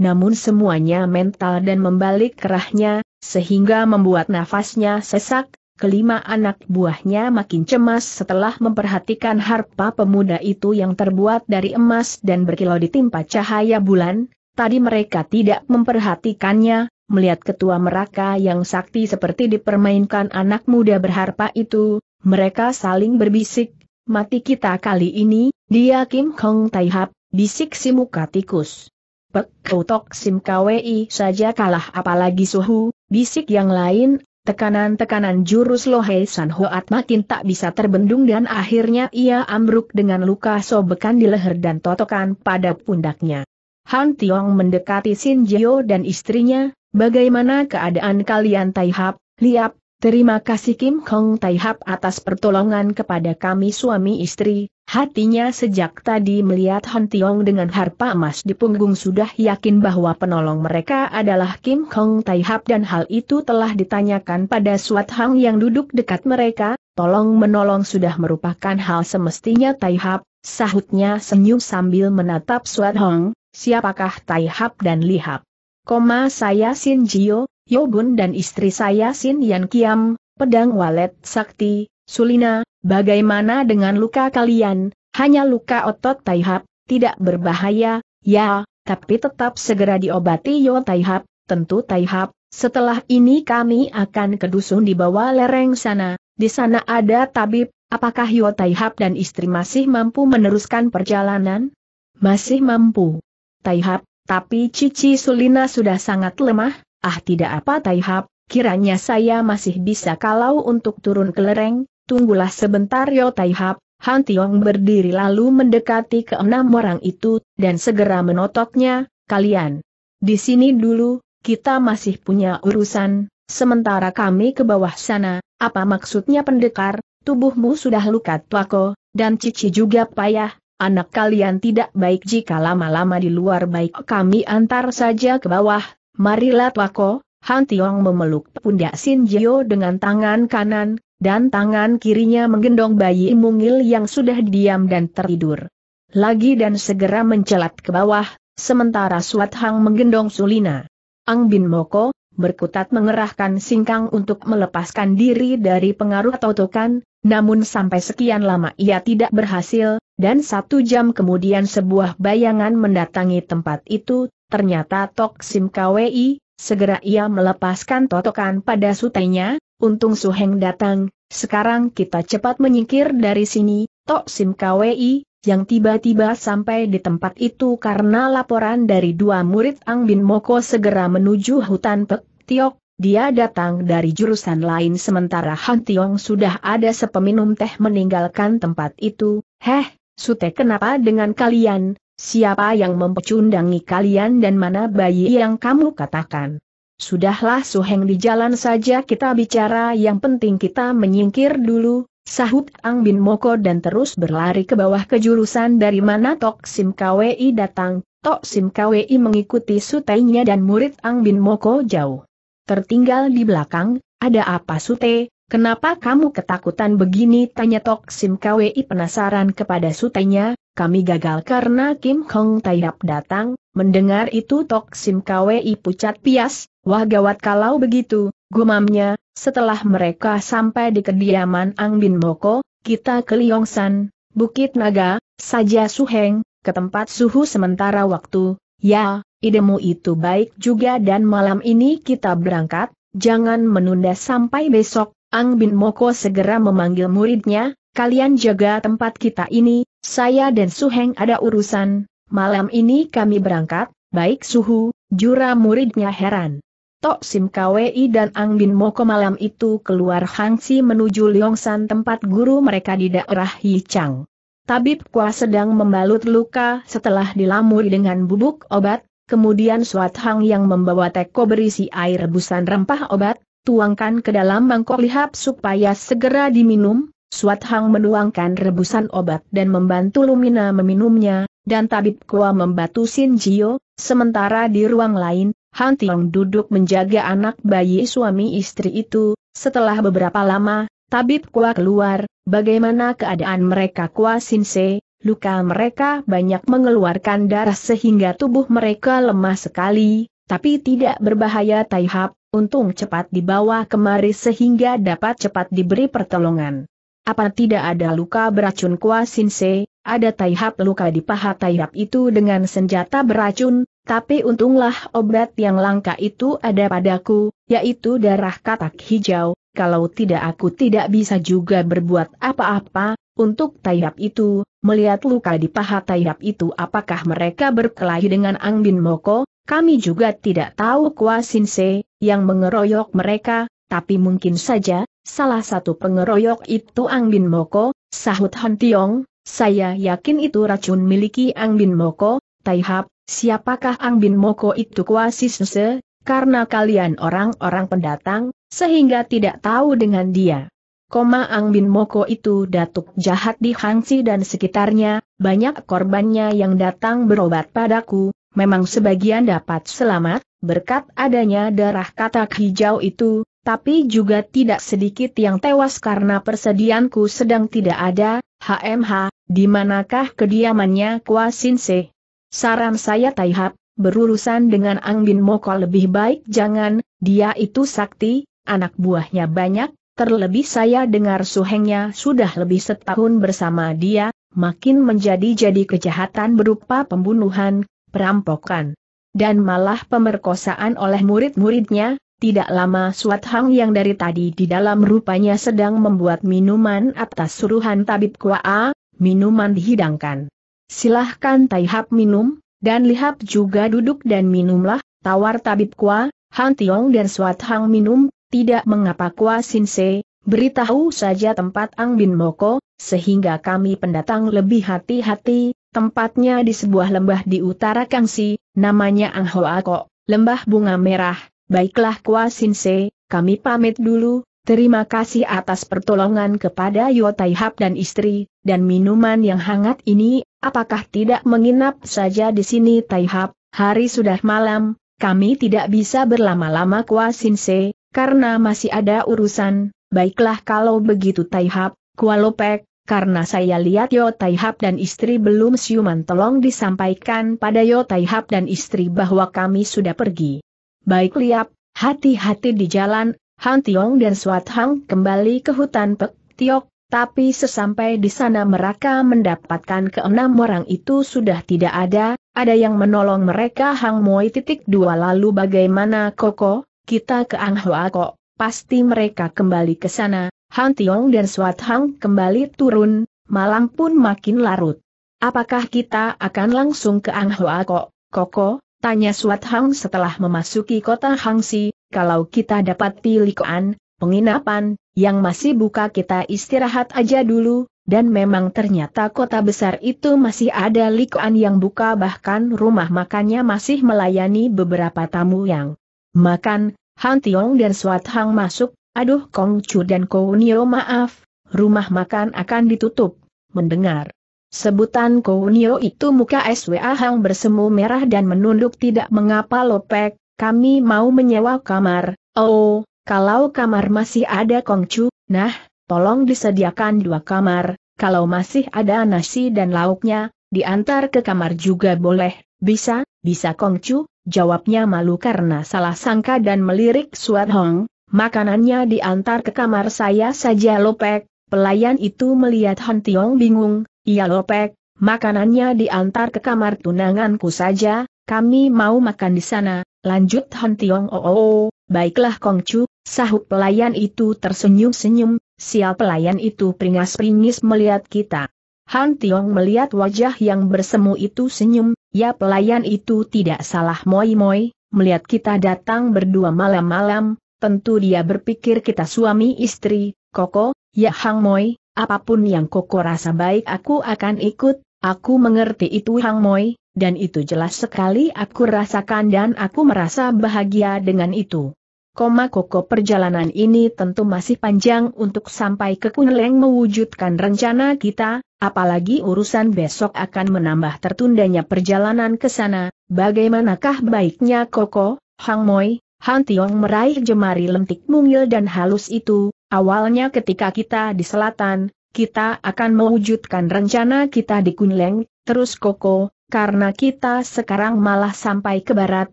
namun semuanya mental dan membalik kerahnya, sehingga membuat nafasnya sesak, kelima anak buahnya makin cemas setelah memperhatikan harpa pemuda itu yang terbuat dari emas dan berkilau ditimpa cahaya bulan, tadi mereka tidak memperhatikannya, melihat ketua mereka yang sakti seperti dipermainkan anak muda berharpa itu, mereka saling berbisik, mati kita kali ini, dia Kim Kong Taihap, bisik si muka tikus. Pek Kautok Sim KWI saja kalah apalagi suhu, bisik yang lain, tekanan-tekanan jurus lohe San Hoat makin tak bisa terbendung dan akhirnya ia ambruk dengan luka sobekan di leher dan totokan pada pundaknya. Han Tiong mendekati Sin Jio dan istrinya, bagaimana keadaan kalian Taihap, Liap, Terima kasih Kim Kong Taihap atas pertolongan kepada kami suami istri, hatinya sejak tadi melihat Han Tiong dengan harpa emas di punggung sudah yakin bahwa penolong mereka adalah Kim Kong Taihap dan hal itu telah ditanyakan pada Suat Hang yang duduk dekat mereka, tolong menolong sudah merupakan hal semestinya Taihap, sahutnya senyum sambil menatap Suat Hang, siapakah Taihap dan Lihap? Koma saya Sin Jio, Yobun dan istri saya Sin Yan Kiam, pedang walet sakti, Sulina, bagaimana dengan luka kalian, hanya luka otot Taihap, tidak berbahaya, ya, tapi tetap segera diobati Yo Taihap, tentu Taihap, setelah ini kami akan ke dusun di bawah lereng sana, di sana ada tabib, apakah Yo Taihap dan istri masih mampu meneruskan perjalanan? Masih mampu. Taihap, tapi Cici Sulina sudah sangat lemah, Ah tidak apa Taihap, kiranya saya masih bisa kalau untuk turun ke lereng, tunggulah sebentar yo Taihap. Han Tiong berdiri lalu mendekati ke enam orang itu, dan segera menotoknya, kalian. Di sini dulu, kita masih punya urusan, sementara kami ke bawah sana, apa maksudnya pendekar, tubuhmu sudah luka tuako, dan cici juga payah, anak kalian tidak baik jika lama-lama di luar baik kami antar saja ke bawah, Marilah Pako, Han Tiong memeluk pundak Sin Jio dengan tangan kanan, dan tangan kirinya menggendong bayi mungil yang sudah diam dan tertidur. Lagi dan segera mencelat ke bawah, sementara Suat Hang menggendong Sulina. Ang Bin Moko, berkutat mengerahkan singkang untuk melepaskan diri dari pengaruh totokan, namun sampai sekian lama ia tidak berhasil, dan satu jam kemudian sebuah bayangan mendatangi tempat itu, ternyata Tok Sim KWI, segera ia melepaskan totokan pada sutenya, untung Suheng datang, sekarang kita cepat menyingkir dari sini, Tok Sim KWI, yang tiba-tiba sampai di tempat itu karena laporan dari dua murid Ang Bin Moko segera menuju hutan Pek Tiok, dia datang dari jurusan lain sementara Han Tiong sudah ada sepeminum teh meninggalkan tempat itu, heh, Sute kenapa dengan kalian, Siapa yang mempecundangi kalian dan mana bayi yang kamu katakan? Sudahlah Suheng di jalan saja kita bicara yang penting kita menyingkir dulu, sahut Ang Bin Moko dan terus berlari ke bawah kejurusan dari mana Tok Sim Kwi datang, Tok Sim Kwi mengikuti sutainya dan murid Ang Bin Moko jauh. Tertinggal di belakang, ada apa sute, Kenapa kamu ketakutan begini? Tanya Tok Sim Kwi penasaran kepada sutainya, kami gagal karena Kim Hong Taihap datang, mendengar itu Tok Sim Kwi pucat pias, wah gawat kalau begitu, gumamnya, setelah mereka sampai di kediaman Ang Bin Moko, kita ke Liongsan, Bukit Naga, saja Suheng, ke tempat suhu sementara waktu, ya, idemu itu baik juga dan malam ini kita berangkat, jangan menunda sampai besok, Ang Bin Moko segera memanggil muridnya, kalian jaga tempat kita ini, saya dan Suheng ada urusan, malam ini kami berangkat, baik Suhu, jura muridnya heran. Tok Sim Kwi dan Ang Bin Moko malam itu keluar Hangsi menuju Liongsan tempat guru mereka di daerah Yichang. Tabib Kwa sedang membalut luka setelah dilamuri dengan bubuk obat, kemudian Suat Hang yang membawa teko berisi air rebusan rempah obat, tuangkan ke dalam mangkok lihap supaya segera diminum, Suat Hang menuangkan rebusan obat dan membantu Lumina meminumnya, dan tabib Kua membantu Sin Jio, sementara di ruang lain, Han Tiong duduk menjaga anak bayi suami istri itu, setelah beberapa lama, tabib Kua keluar, bagaimana keadaan mereka Kua Sin Se, luka mereka banyak mengeluarkan darah sehingga tubuh mereka lemah sekali, tapi tidak berbahaya Tai Hap, untung cepat dibawa kemari sehingga dapat cepat diberi pertolongan. Apa tidak ada luka beracun Kua Sinse, ada taihap luka di paha taihap itu dengan senjata beracun, tapi untunglah obat yang langka itu ada padaku, yaitu darah katak hijau, kalau tidak aku tidak bisa juga berbuat apa-apa, untuk taihap itu, melihat luka di paha taihap itu apakah mereka berkelahi dengan Angbin Moko, kami juga tidak tahu Kua Sinse, yang mengeroyok mereka, tapi mungkin saja, salah satu pengeroyok itu Ang Bin Moko, sahut Han Tiong, saya yakin itu racun miliki Ang Bin Moko, Taihap, siapakah Ang Bin Moko itu kuasi sese, karena kalian orang-orang pendatang, sehingga tidak tahu dengan dia. Koma Ang Bin Moko itu datuk jahat di Hangsi dan sekitarnya, banyak korbannya yang datang berobat padaku, memang sebagian dapat selamat, berkat adanya darah katak hijau itu, tapi juga tidak sedikit yang tewas karena persediaanku sedang tidak ada, HMH, di manakah kediamannya Kwa Sinse? Saran saya Taihap, berurusan dengan Ang Bin Moko lebih baik jangan, dia itu sakti, anak buahnya banyak, terlebih saya dengar suhengnya sudah lebih setahun bersama dia, makin menjadi-jadi kejahatan berupa pembunuhan, perampokan, dan malah pemerkosaan oleh murid-muridnya, tidak lama Suat Hang yang dari tadi di dalam rupanya sedang membuat minuman atas suruhan tabib Kuaa, minuman dihidangkan. Silahkan Taihap minum, dan Lihap juga duduk dan minumlah, tawar tabib Kua, Han Tiong dan Suat Hang minum, tidak mengapa Kua Sinse, beritahu saja tempat Ang Bin Moko, sehingga kami pendatang lebih hati-hati, tempatnya di sebuah lembah di utara Kangsi, namanya Ang Hoa ko, lembah bunga merah Baiklah Kua Sinse, kami pamit dulu, terima kasih atas pertolongan kepada Yotaihap dan istri, dan minuman yang hangat ini, apakah tidak menginap saja di sini Hap, hari sudah malam, kami tidak bisa berlama-lama Kua Sinse, karena masih ada urusan, baiklah kalau begitu Hap, Kwa Lopek, karena saya lihat Yo Hap dan istri belum siuman tolong disampaikan pada Yo Hap dan istri bahwa kami sudah pergi. Baik liap, hati-hati di jalan, Han Tiong dan Suat Hang kembali ke hutan Pek Tiok, tapi sesampai di sana mereka mendapatkan keenam orang itu sudah tidak ada, ada yang menolong mereka Hang Moi titik dua lalu bagaimana Koko, kita ke Ang Hoa Kok, pasti mereka kembali ke sana, Han Tiong dan Suat Hang kembali turun, malam pun makin larut. Apakah kita akan langsung ke Ang Hoa Kok, Koko? Tanya Suat Hang setelah memasuki kota Hangsi, kalau kita dapat pilihan, penginapan, yang masih buka kita istirahat aja dulu, dan memang ternyata kota besar itu masih ada likuan yang buka bahkan rumah makannya masih melayani beberapa tamu yang makan, Han Tiong dan Suat Hang masuk, aduh Kong Chu dan Kounio maaf, rumah makan akan ditutup. Mendengar Sebutan Kounio itu muka SWA Hang bersemu merah dan menunduk tidak mengapa lopek, kami mau menyewa kamar, oh, kalau kamar masih ada Kongcu, nah, tolong disediakan dua kamar, kalau masih ada nasi dan lauknya, diantar ke kamar juga boleh, bisa, bisa Kongcu, jawabnya malu karena salah sangka dan melirik Suat Hong, makanannya diantar ke kamar saya saja lopek, pelayan itu melihat Han Tiong bingung, Iya Lopek, makanannya diantar ke kamar tunanganku saja, kami mau makan di sana, lanjut Han Tiong oh, oh, oh. baiklah Kong Chu, sahut pelayan itu tersenyum-senyum, sial pelayan itu peringas-peringis melihat kita. Han Tiong melihat wajah yang bersemu itu senyum, ya pelayan itu tidak salah moi-moi, melihat kita datang berdua malam-malam, tentu dia berpikir kita suami istri, Koko, ya Hang Moi, apapun yang Koko rasa baik aku akan ikut, aku mengerti itu Hang Moi, dan itu jelas sekali aku rasakan dan aku merasa bahagia dengan itu. Koma Koko perjalanan ini tentu masih panjang untuk sampai ke Kuneleng mewujudkan rencana kita, apalagi urusan besok akan menambah tertundanya perjalanan ke sana, bagaimanakah baiknya Koko, Hang Moi, Han Tiong meraih jemari lentik mungil dan halus itu, Awalnya ketika kita di selatan, kita akan mewujudkan rencana kita di Kunleng, terus Koko, karena kita sekarang malah sampai ke barat,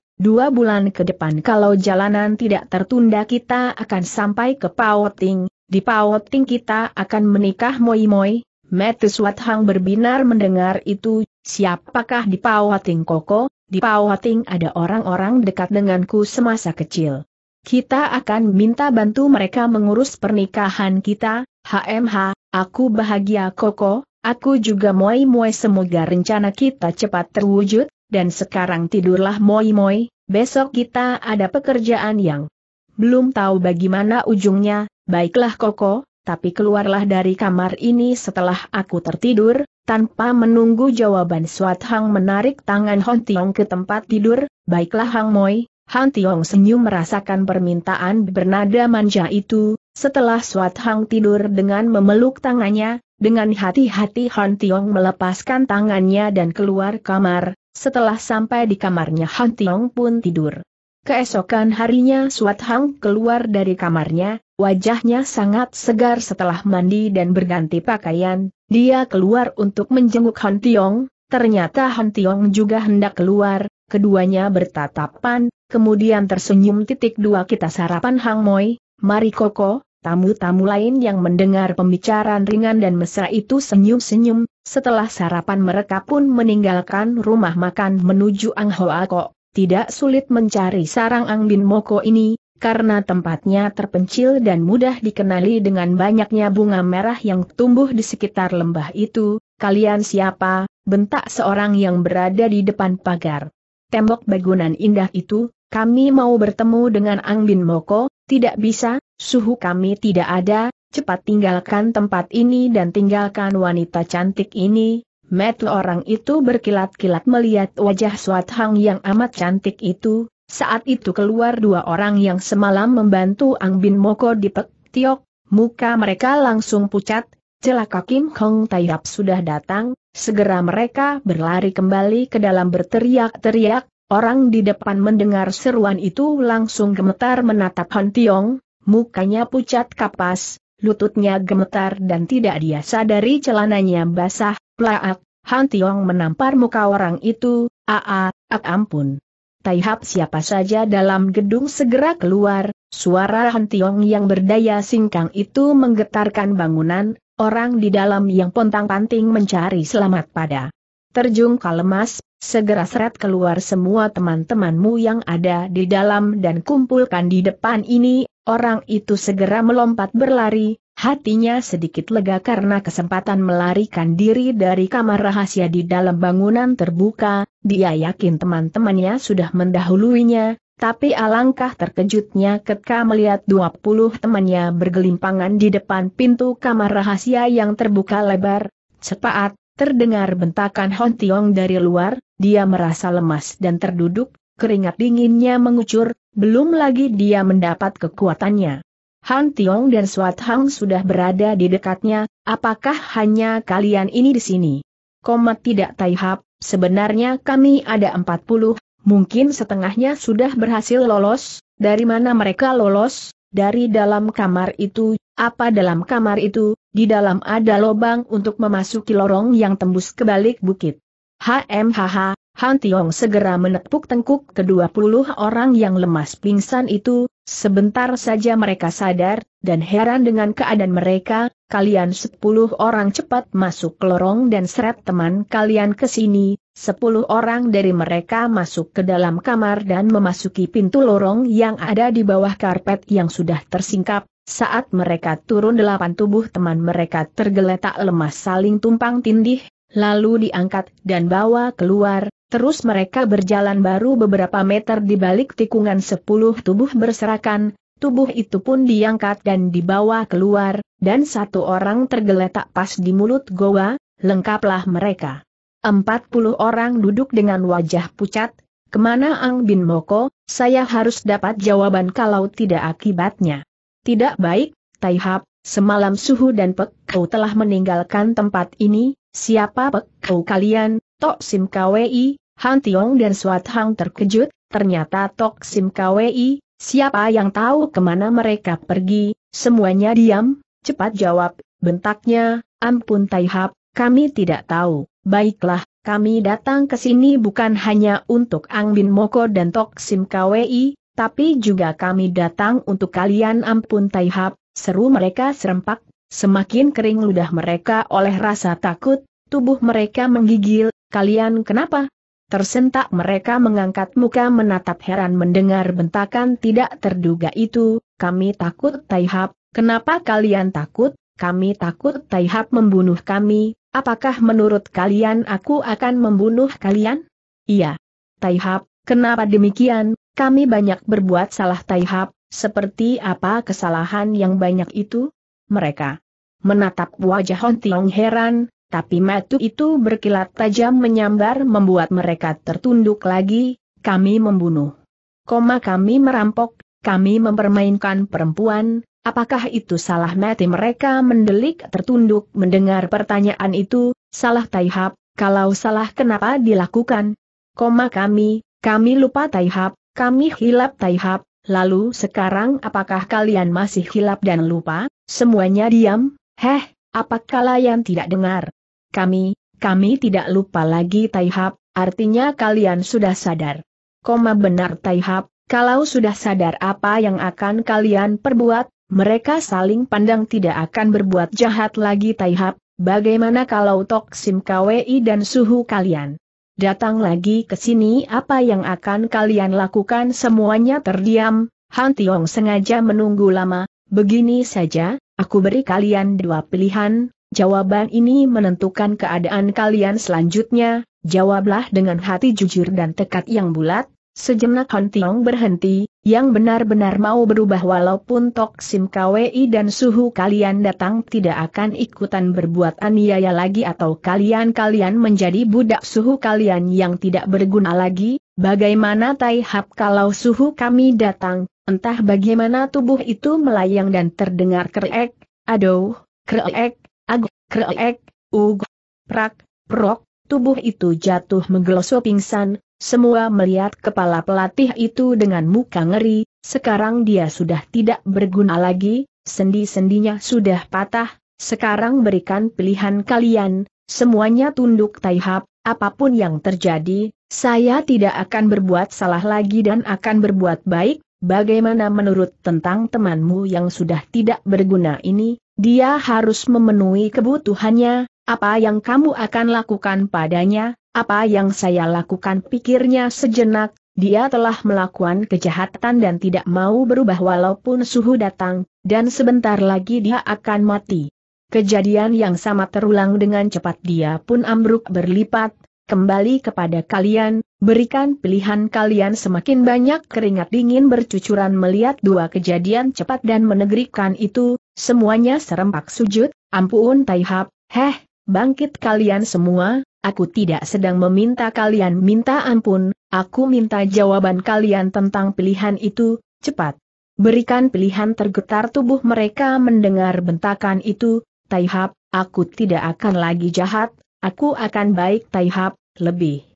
dua bulan ke depan kalau jalanan tidak tertunda kita akan sampai ke Paoting, di Paoting kita akan menikah Moi Moi, Metuswat Hang berbinar mendengar itu, siapakah di Paoting Koko, di Paoting ada orang-orang dekat denganku semasa kecil. Kita akan minta bantu mereka mengurus pernikahan kita, HMH, aku bahagia Koko, aku juga moi-moi semoga rencana kita cepat terwujud, dan sekarang tidurlah moi-moi, besok kita ada pekerjaan yang belum tahu bagaimana ujungnya, baiklah Koko, tapi keluarlah dari kamar ini setelah aku tertidur, tanpa menunggu jawaban Suat Hang menarik tangan Hon Tiong ke tempat tidur, baiklah Hang Moi, Hang Tiong senyum merasakan permintaan bernada manja itu, setelah Suat Hang tidur dengan memeluk tangannya, dengan hati-hati Han Tiong melepaskan tangannya dan keluar kamar, setelah sampai di kamarnya Han Tiong pun tidur. Keesokan harinya Suat Hang keluar dari kamarnya, wajahnya sangat segar setelah mandi dan berganti pakaian, dia keluar untuk menjenguk Han Tiong, ternyata Han Tiong juga hendak keluar, keduanya bertatapan, kemudian tersenyum titik dua kita sarapan Hang Moi, mari koko, tamu-tamu lain yang mendengar pembicaraan ringan dan mesra itu senyum-senyum, setelah sarapan mereka pun meninggalkan rumah makan menuju Ang Hoa Ko. Tidak sulit mencari sarang Ang Bin Moko ini, karena tempatnya terpencil dan mudah dikenali dengan banyaknya bunga merah yang tumbuh di sekitar lembah itu, kalian siapa, bentak seorang yang berada di depan pagar. Tembok bangunan indah itu, kami mau bertemu dengan Ang Bin Moko, tidak bisa, suhu kami tidak ada, cepat tinggalkan tempat ini dan tinggalkan wanita cantik ini. Met orang itu berkilat-kilat melihat wajah Suat Hang yang amat cantik itu, saat itu keluar dua orang yang semalam membantu Ang Bin Moko di Pek Tiok, muka mereka langsung pucat, Celaka Kim Hong Taihap sudah datang, segera mereka berlari kembali ke dalam berteriak-teriak, Orang di depan mendengar seruan itu langsung gemetar menatap Han Tiong, mukanya pucat kapas, lututnya gemetar dan tidak dia sadari celananya basah, plaak, Han Tiong menampar muka orang itu, aa, ak ah, ampun. Taihap siapa saja dalam gedung segera keluar, suara Han Tiong yang berdaya singkang itu menggetarkan bangunan, orang di dalam yang pontang-panting mencari selamat pada terjungkal lemas, segera seret keluar semua teman-temanmu yang ada di dalam dan kumpulkan di depan ini, orang itu segera melompat berlari, hatinya sedikit lega karena kesempatan melarikan diri dari kamar rahasia di dalam bangunan terbuka, dia yakin teman-temannya sudah mendahuluinya, tapi alangkah terkejutnya ketika melihat 20 temannya bergelimpangan di depan pintu kamar rahasia yang terbuka lebar, cepat, Terdengar bentakan Hon Tiong dari luar, dia merasa lemas dan terduduk, keringat dinginnya mengucur, belum lagi dia mendapat kekuatannya. Han Tiong dan Swat Hang sudah berada di dekatnya, apakah hanya kalian ini di sini? Komat tidak taihap, sebenarnya kami ada 40, mungkin setengahnya sudah berhasil lolos, dari mana mereka lolos, dari dalam kamar itu, apa dalam kamar itu, di dalam ada lobang untuk memasuki lorong yang tembus ke balik bukit. HMHH, Han Tiong segera menepuk tengkuk kedua puluh orang yang lemas pingsan itu, sebentar saja mereka sadar, dan heran dengan keadaan mereka, kalian sepuluh orang cepat masuk ke lorong dan seret teman kalian ke sini, sepuluh orang dari mereka masuk ke dalam kamar dan memasuki pintu lorong yang ada di bawah karpet yang sudah tersingkap, saat mereka turun delapan tubuh teman mereka tergeletak lemas saling tumpang tindih, lalu diangkat dan bawa keluar, terus mereka berjalan baru beberapa meter di balik tikungan sepuluh tubuh berserakan, tubuh itu pun diangkat dan dibawa keluar, dan satu orang tergeletak pas di mulut goa, lengkaplah mereka. Empat puluh orang duduk dengan wajah pucat, kemana Ang Bin Moko, saya harus dapat jawaban kalau tidak akibatnya. Tidak baik, Taihap, semalam Suhu dan Pek Kau telah meninggalkan tempat ini, siapa Pek Kau kalian, Tok Sim Kwi, Han Tiong dan Suat Hang terkejut, ternyata Tok Sim Kwi, siapa yang tahu kemana mereka pergi, semuanya diam, cepat jawab, bentaknya, ampun Taihap, kami tidak tahu, baiklah, kami datang ke sini bukan hanya untuk Ang Bin Moko dan Tok Sim Kwi, tapi juga kami datang untuk kalian ampun Taihab, seru mereka serempak, semakin kering ludah mereka oleh rasa takut, tubuh mereka menggigil, kalian kenapa? Tersentak mereka mengangkat muka menatap heran mendengar bentakan tidak terduga itu, kami takut Taihab, kenapa kalian takut? Kami takut Taihab membunuh kami, apakah menurut kalian aku akan membunuh kalian? Iya. Taihab, kenapa demikian? Kami banyak berbuat salah taihab, seperti apa kesalahan yang banyak itu? Mereka menatap wajah Hon Tiong heran, tapi matu itu berkilat tajam menyambar membuat mereka tertunduk lagi, kami membunuh. Koma kami merampok, kami mempermainkan perempuan, apakah itu salah mati mereka mendelik tertunduk mendengar pertanyaan itu, salah taihab, kalau salah kenapa dilakukan? Koma kami, kami lupa taihab, kami hilap taihap, lalu sekarang apakah kalian masih hilap dan lupa? Semuanya diam, heh, apakah kalian tidak dengar? Kami, kami tidak lupa lagi taihap, artinya kalian sudah sadar. Koma benar taihap, kalau sudah sadar apa yang akan kalian perbuat, mereka saling pandang tidak akan berbuat jahat lagi taihap, Bagaimana kalau toksim KWI dan suhu kalian? datang lagi ke sini apa yang akan kalian lakukan semuanya terdiam, Han Tiong sengaja menunggu lama, begini saja, aku beri kalian dua pilihan, jawaban ini menentukan keadaan kalian selanjutnya, jawablah dengan hati jujur dan tekad yang bulat, Sejenak Hon Tiong berhenti, yang benar-benar mau berubah walaupun Tok Sim Kwi dan suhu kalian datang tidak akan ikutan berbuat aniaya lagi atau kalian-kalian menjadi budak suhu kalian yang tidak berguna lagi, bagaimana Tai Hap kalau suhu kami datang, entah bagaimana tubuh itu melayang dan terdengar kreek, aduh, kreek, ag, kreek, ug, prak, prok, tubuh itu jatuh menggelosok pingsan, semua melihat kepala pelatih itu dengan muka ngeri, sekarang dia sudah tidak berguna lagi, sendi-sendinya sudah patah, sekarang berikan pilihan kalian, semuanya tunduk taihap, apapun yang terjadi, saya tidak akan berbuat salah lagi dan akan berbuat baik, bagaimana menurut tentang temanmu yang sudah tidak berguna ini, dia harus memenuhi kebutuhannya, apa yang kamu akan lakukan padanya, apa yang saya lakukan pikirnya sejenak, dia telah melakukan kejahatan dan tidak mau berubah walaupun suhu datang, dan sebentar lagi dia akan mati. Kejadian yang sama terulang dengan cepat dia pun ambruk berlipat, kembali kepada kalian, berikan pilihan kalian semakin banyak keringat dingin bercucuran melihat dua kejadian cepat dan menegrikan itu, semuanya serempak sujud, ampun taihab, heh, Bangkit kalian semua, aku tidak sedang meminta kalian minta ampun, aku minta jawaban kalian tentang pilihan itu, cepat. Berikan pilihan tergetar tubuh mereka mendengar bentakan itu, Taihap, aku tidak akan lagi jahat, aku akan baik Taihap, lebih.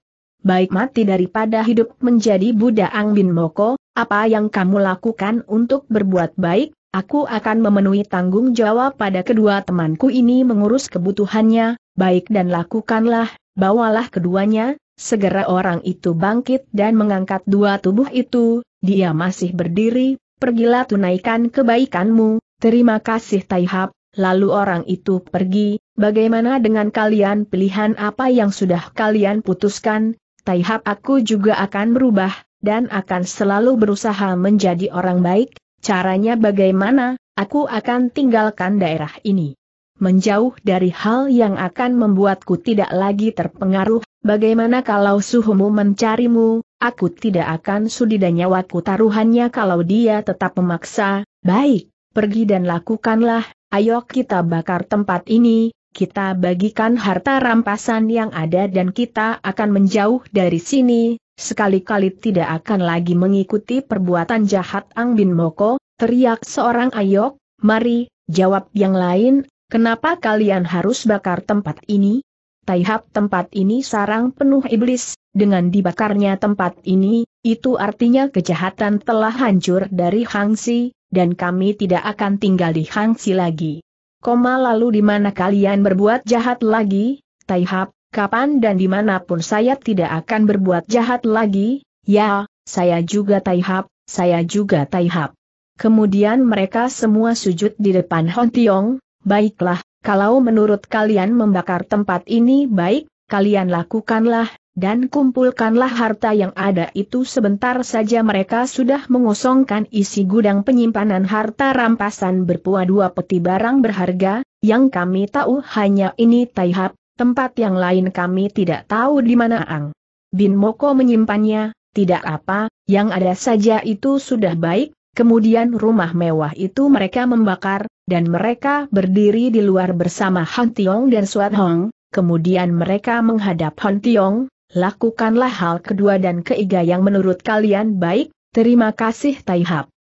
Baik mati daripada hidup menjadi Buddha Ang Bin Moko, apa yang kamu lakukan untuk berbuat baik, aku akan memenuhi tanggung jawab pada kedua temanku ini mengurus kebutuhannya, baik dan lakukanlah, bawalah keduanya, segera orang itu bangkit dan mengangkat dua tubuh itu, dia masih berdiri, pergilah tunaikan kebaikanmu, terima kasih Taihab, lalu orang itu pergi, bagaimana dengan kalian pilihan apa yang sudah kalian putuskan, Taihab aku juga akan berubah, dan akan selalu berusaha menjadi orang baik, Caranya bagaimana, aku akan tinggalkan daerah ini. Menjauh dari hal yang akan membuatku tidak lagi terpengaruh, bagaimana kalau suhumu mencarimu, aku tidak akan sudi dan nyawaku taruhannya kalau dia tetap memaksa, baik, pergi dan lakukanlah, ayo kita bakar tempat ini, kita bagikan harta rampasan yang ada dan kita akan menjauh dari sini, sekali-kali tidak akan lagi mengikuti perbuatan jahat Ang Bin Moko, teriak seorang ayok, mari, jawab yang lain, kenapa kalian harus bakar tempat ini? Taihap tempat ini sarang penuh iblis, dengan dibakarnya tempat ini, itu artinya kejahatan telah hancur dari Hangsi, dan kami tidak akan tinggal di Hangsi lagi. Koma lalu di mana kalian berbuat jahat lagi, Taihap, kapan dan dimanapun saya tidak akan berbuat jahat lagi, ya, saya juga taihap, saya juga taihap. Kemudian mereka semua sujud di depan Hon Tiong, baiklah, kalau menurut kalian membakar tempat ini baik, kalian lakukanlah, dan kumpulkanlah harta yang ada itu sebentar saja mereka sudah mengosongkan isi gudang penyimpanan harta rampasan berpuah dua peti barang berharga, yang kami tahu hanya ini Taihap, Tempat yang lain kami tidak tahu di mana Ang. Bin Moko menyimpannya, tidak apa, yang ada saja itu sudah baik, kemudian rumah mewah itu mereka membakar, dan mereka berdiri di luar bersama Han Tiong dan Suat Hong, kemudian mereka menghadap Han Tiong, lakukanlah hal kedua dan keiga yang menurut kalian baik, terima kasih Tai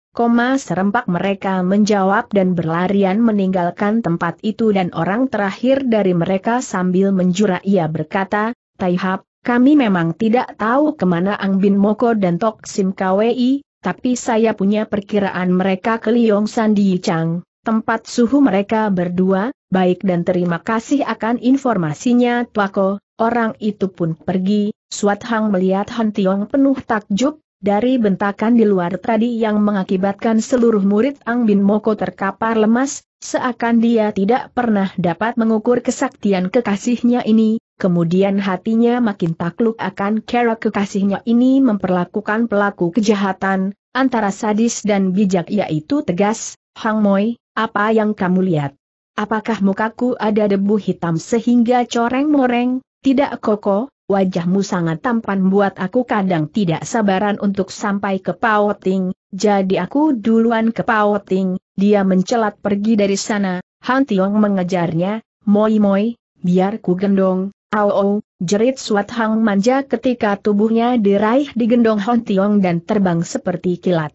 Koma serempak mereka menjawab dan berlarian meninggalkan tempat itu dan orang terakhir dari mereka sambil menjura ia berkata, Taihap, kami memang tidak tahu kemana Ang Bin Moko dan Tok Sim KWI, tapi saya punya perkiraan mereka ke Liong di Chang, tempat suhu mereka berdua, baik dan terima kasih akan informasinya Tuako, orang itu pun pergi, Suat Hang melihat Han Tiong penuh takjub, dari bentakan di luar tadi yang mengakibatkan seluruh murid Ang Bin Moko terkapar lemas, seakan dia tidak pernah dapat mengukur kesaktian kekasihnya ini, kemudian hatinya makin takluk akan cara kekasihnya ini memperlakukan pelaku kejahatan, antara sadis dan bijak yaitu tegas, Hang Moi, apa yang kamu lihat? Apakah mukaku ada debu hitam sehingga coreng-moreng, tidak koko, wajahmu sangat tampan buat aku kadang tidak sabaran untuk sampai ke Pauting, jadi aku duluan ke Pauting, dia mencelat pergi dari sana, Han Tiong mengejarnya, moi moi, biar ku gendong, au au, jerit suat Hang manja ketika tubuhnya diraih digendong Han Tiong dan terbang seperti kilat.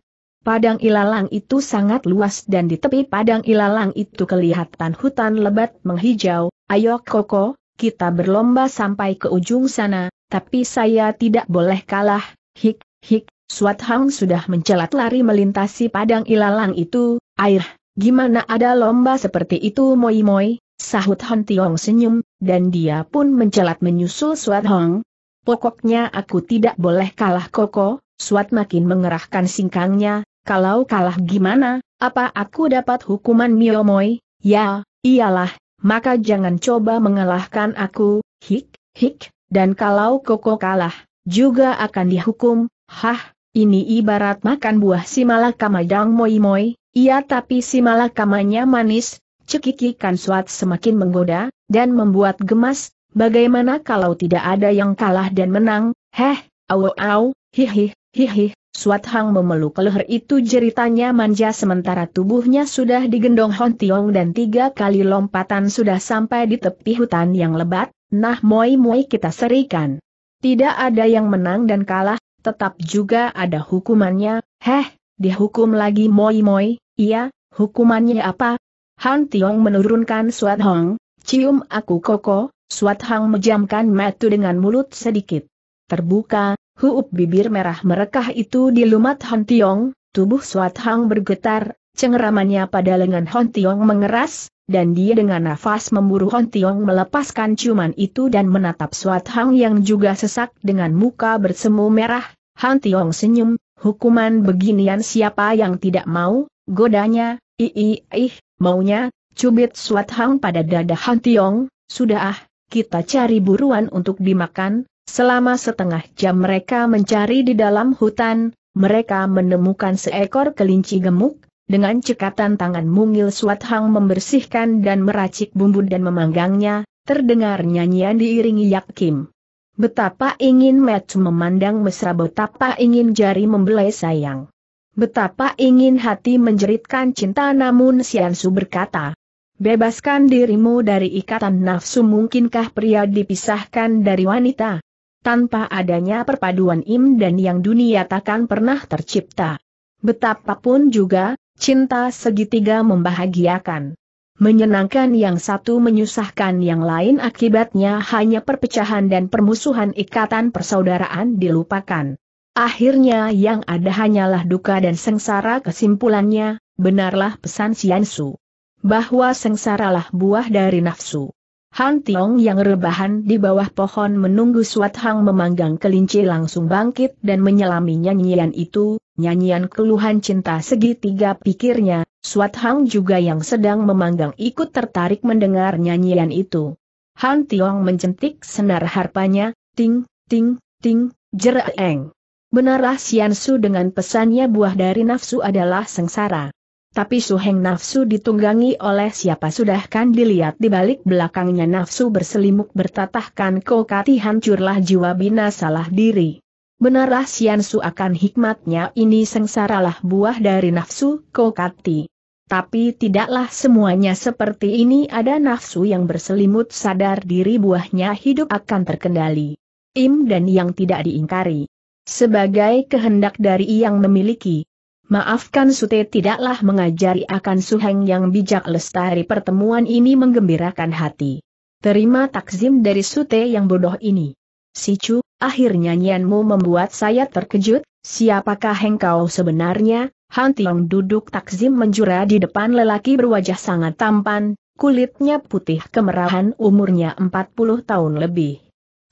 Padang ilalang itu sangat luas dan di tepi padang ilalang itu kelihatan hutan lebat menghijau, ayo koko, kita berlomba sampai ke ujung sana, tapi saya tidak boleh kalah, hik, hik, Suat Hang sudah mencelat lari melintasi padang ilalang itu, air, gimana ada lomba seperti itu moi moi, sahut Han Tiong senyum, dan dia pun mencelat menyusul Suat Hang. Pokoknya aku tidak boleh kalah koko, Suat makin mengerahkan singkangnya, kalau kalah gimana, apa aku dapat hukuman mio moi, ya, iyalah, maka jangan coba mengalahkan aku, hik, hik, dan kalau Koko kalah, juga akan dihukum, hah, ini ibarat makan buah si dang moi-moi, iya tapi si malakamanya manis, cekikikan suat semakin menggoda, dan membuat gemas, bagaimana kalau tidak ada yang kalah dan menang, heh, au au, hihih, hihih, Suat Hang memeluk leher itu jeritannya manja sementara tubuhnya sudah digendong Hon Tiong dan tiga kali lompatan sudah sampai di tepi hutan yang lebat, nah moi-moi kita serikan. Tidak ada yang menang dan kalah, tetap juga ada hukumannya, heh, dihukum lagi moi-moi, iya, hukumannya apa? Han Tiong menurunkan Suat Hang, cium aku koko, Suat Hang menjamkan metu dengan mulut sedikit terbuka, Kuup bibir merah merekah itu dilumat Han Tiong, tubuh Suat Hang bergetar, cengeramannya pada lengan Han Tiong mengeras, dan dia dengan nafas memburu Hon Tiong melepaskan ciuman itu dan menatap Suat Hang yang juga sesak dengan muka bersemu merah. Han Tiong senyum, hukuman beginian siapa yang tidak mau, godanya, ii ih, maunya, cubit Suat Hang pada dada Han Tiong, sudah ah, kita cari buruan untuk dimakan, Selama setengah jam mereka mencari di dalam hutan, mereka menemukan seekor kelinci gemuk, dengan cekatan tangan mungil Suat Hang membersihkan dan meracik bumbu dan memanggangnya, terdengar nyanyian diiringi Kim. Betapa ingin Met memandang mesra betapa ingin jari membelai sayang. Betapa ingin hati menjeritkan cinta namun Siansu berkata, Bebaskan dirimu dari ikatan nafsu mungkinkah pria dipisahkan dari wanita? tanpa adanya perpaduan im dan yang dunia takkan pernah tercipta. Betapapun juga, cinta segitiga membahagiakan. Menyenangkan yang satu menyusahkan yang lain akibatnya hanya perpecahan dan permusuhan ikatan persaudaraan dilupakan. Akhirnya yang ada hanyalah duka dan sengsara kesimpulannya, benarlah pesan Siansu. Bahwa sengsaralah buah dari nafsu. Han Tiong yang rebahan di bawah pohon menunggu Suat Hang memanggang kelinci langsung bangkit dan menyelami nyanyian itu, nyanyian keluhan cinta segitiga pikirnya, Suat Hang juga yang sedang memanggang ikut tertarik mendengar nyanyian itu. Han Tiong mencentik senar harpanya, ting, ting, ting, jereeng. Benarlah Sian Su dengan pesannya buah dari nafsu adalah sengsara. Tapi Suheng nafsu ditunggangi oleh siapa sudah kan dilihat di balik belakangnya nafsu berselimut bertatahkan kokati hancurlah jiwa binasalah diri. Benarlah Siansu akan hikmatnya ini sengsaralah buah dari nafsu kokati. Tapi tidaklah semuanya seperti ini ada nafsu yang berselimut sadar diri buahnya hidup akan terkendali. Im dan yang tidak diingkari. Sebagai kehendak dari yang memiliki, Maafkan Sute tidaklah mengajari akan Suheng yang bijak lestari pertemuan ini menggembirakan hati. Terima takzim dari Sute yang bodoh ini. Si Sicu, akhir nyanyianmu membuat saya terkejut, siapakah engkau sebenarnya? Han Tiong duduk takzim menjura di depan lelaki berwajah sangat tampan, kulitnya putih kemerahan umurnya 40 tahun lebih.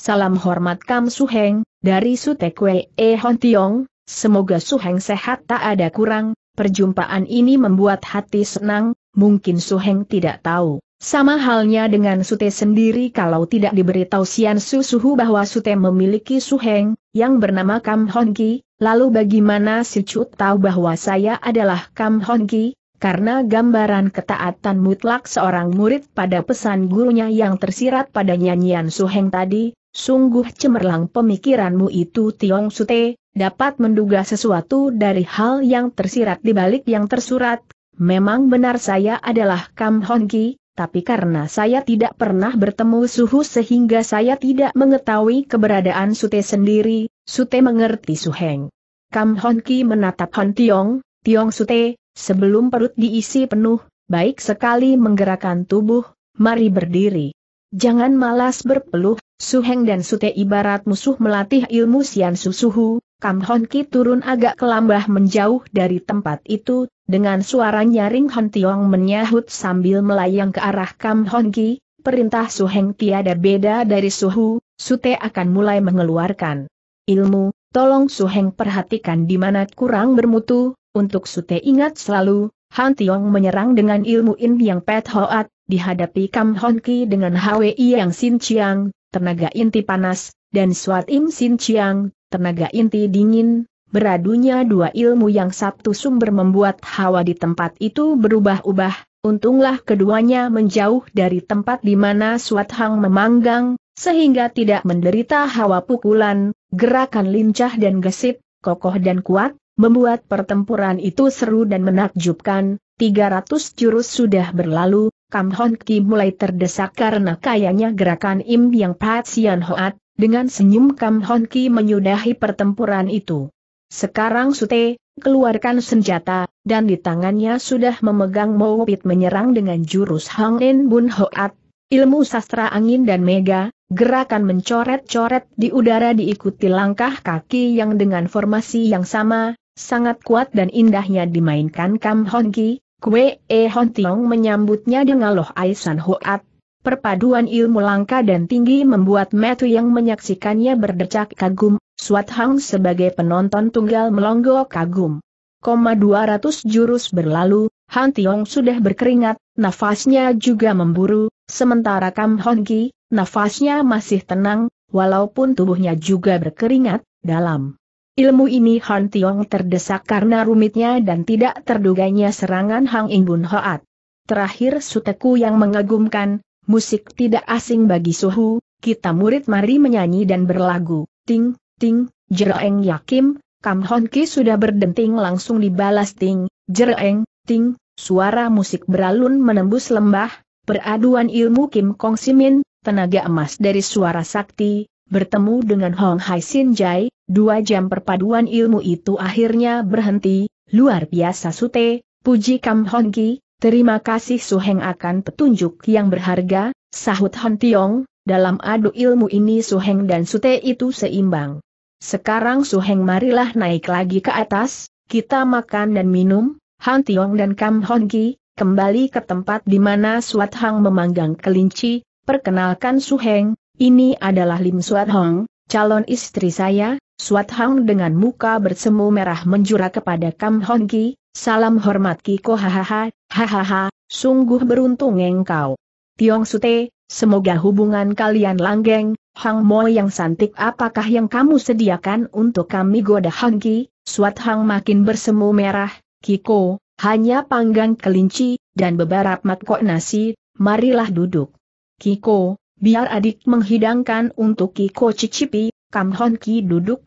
Salam hormat Kam Suheng, dari Kwe E eh, Han Tiong, semoga Suheng sehat tak ada kurang, perjumpaan ini membuat hati senang, mungkin Suheng tidak tahu. Sama halnya dengan Sute sendiri kalau tidak diberitahu Sian Susuhu bahwa Sute memiliki Suheng, yang bernama Kam Honki, lalu bagaimana si tahu bahwa saya adalah Kam Honki? Karena gambaran ketaatan mutlak seorang murid pada pesan gurunya yang tersirat pada nyanyian Suheng tadi, sungguh cemerlang pemikiranmu itu Tiong Sute, dapat menduga sesuatu dari hal yang tersirat di balik yang tersurat. Memang benar saya adalah Kam Hongki, tapi karena saya tidak pernah bertemu Suhu sehingga saya tidak mengetahui keberadaan Sute sendiri, Sute mengerti Suheng. Kam Honki menatap Hon Tiong, Tiong Sute, sebelum perut diisi penuh, baik sekali menggerakkan tubuh, mari berdiri. Jangan malas berpeluh, Suheng dan Sute ibarat musuh melatih ilmu Sian Susuhu, Kam Hon Ki turun agak kelambah menjauh dari tempat itu, dengan suara nyaring Hon Tiong menyahut sambil melayang ke arah Kam Hon Ki, perintah Su Heng tiada beda dari Suhu, Sute akan mulai mengeluarkan ilmu, tolong Su Heng perhatikan di mana kurang bermutu, untuk Sute ingat selalu, Han Tiong menyerang dengan ilmu in yang pet hoat, dihadapi Kam Hon Ki dengan HWI yang Sin Chiang, tenaga inti panas, dan Swat Im Sin Chiang, tenaga inti dingin, beradunya dua ilmu yang satu sumber membuat hawa di tempat itu berubah-ubah, untunglah keduanya menjauh dari tempat di mana Suat Hang memanggang, sehingga tidak menderita hawa pukulan, gerakan lincah dan gesit, kokoh dan kuat, membuat pertempuran itu seru dan menakjubkan, 300 jurus sudah berlalu, Kam Hon Ki mulai terdesak karena kayanya gerakan Im Yang Pat Sian Hoat, dengan senyum Kam Hon Ki menyudahi pertempuran itu. Sekarang Sute, keluarkan senjata, dan di tangannya sudah memegang Mowit menyerang dengan jurus Hang In Bun Hoat, ilmu sastra angin dan mega, gerakan mencoret-coret di udara diikuti langkah kaki yang dengan formasi yang sama, sangat kuat dan indahnya dimainkan Kam Hon Ki, Kwe E Hon Tiong menyambutnya dengan Loh Aisan Hoat, Perpaduan ilmu langka dan tinggi membuat Matthew yang menyaksikannya berdecak kagum, Swat Hang sebagai penonton tunggal melongo kagum. Koma 200 jurus berlalu, Han Tiong sudah berkeringat, nafasnya juga memburu, sementara Kam Hon Ki, nafasnya masih tenang, walaupun tubuhnya juga berkeringat, dalam. Ilmu ini Han Tiong terdesak karena rumitnya dan tidak terduganya serangan Hang Bun Hoat. Terakhir suteku yang mengagumkan, Musik tidak asing bagi suhu, kita murid mari menyanyi dan berlagu, ting, ting, jereng, yakim, Kam honki sudah berdenting langsung dibalas ting, jereng, ting, suara musik beralun menembus lembah, peraduan ilmu Kim Kong Simin, tenaga emas dari suara sakti, bertemu dengan Hong Hai Sin Jai, dua jam perpaduan ilmu itu akhirnya berhenti, luar biasa sute, puji Kam honki, Terima kasih Su Heng, akan petunjuk yang berharga, sahut Hon Tiong, dalam adu ilmu ini Su Heng dan Sute itu seimbang. Sekarang Su Heng, marilah naik lagi ke atas, kita makan dan minum, Han Tiong dan Kam Hon Ki, kembali ke tempat di mana Suat Hang memanggang kelinci, perkenalkan Su Heng. ini adalah Lim Suat Hong, calon istri saya, Suat Hang dengan muka bersemu merah menjura kepada Kam Hon Ki, salam hormat Kiko hahaha, hahaha, sungguh beruntung engkau. Tiong Sute, semoga hubungan kalian langgeng, Hang Mo yang santik apakah yang kamu sediakan untuk kami goda Hang Ki, Suat Hang makin bersemu merah, Kiko, hanya panggang kelinci, dan beberapa matkok nasi, marilah duduk. Kiko, biar adik menghidangkan untuk Kiko cicipi, Kam Hon Ki duduk,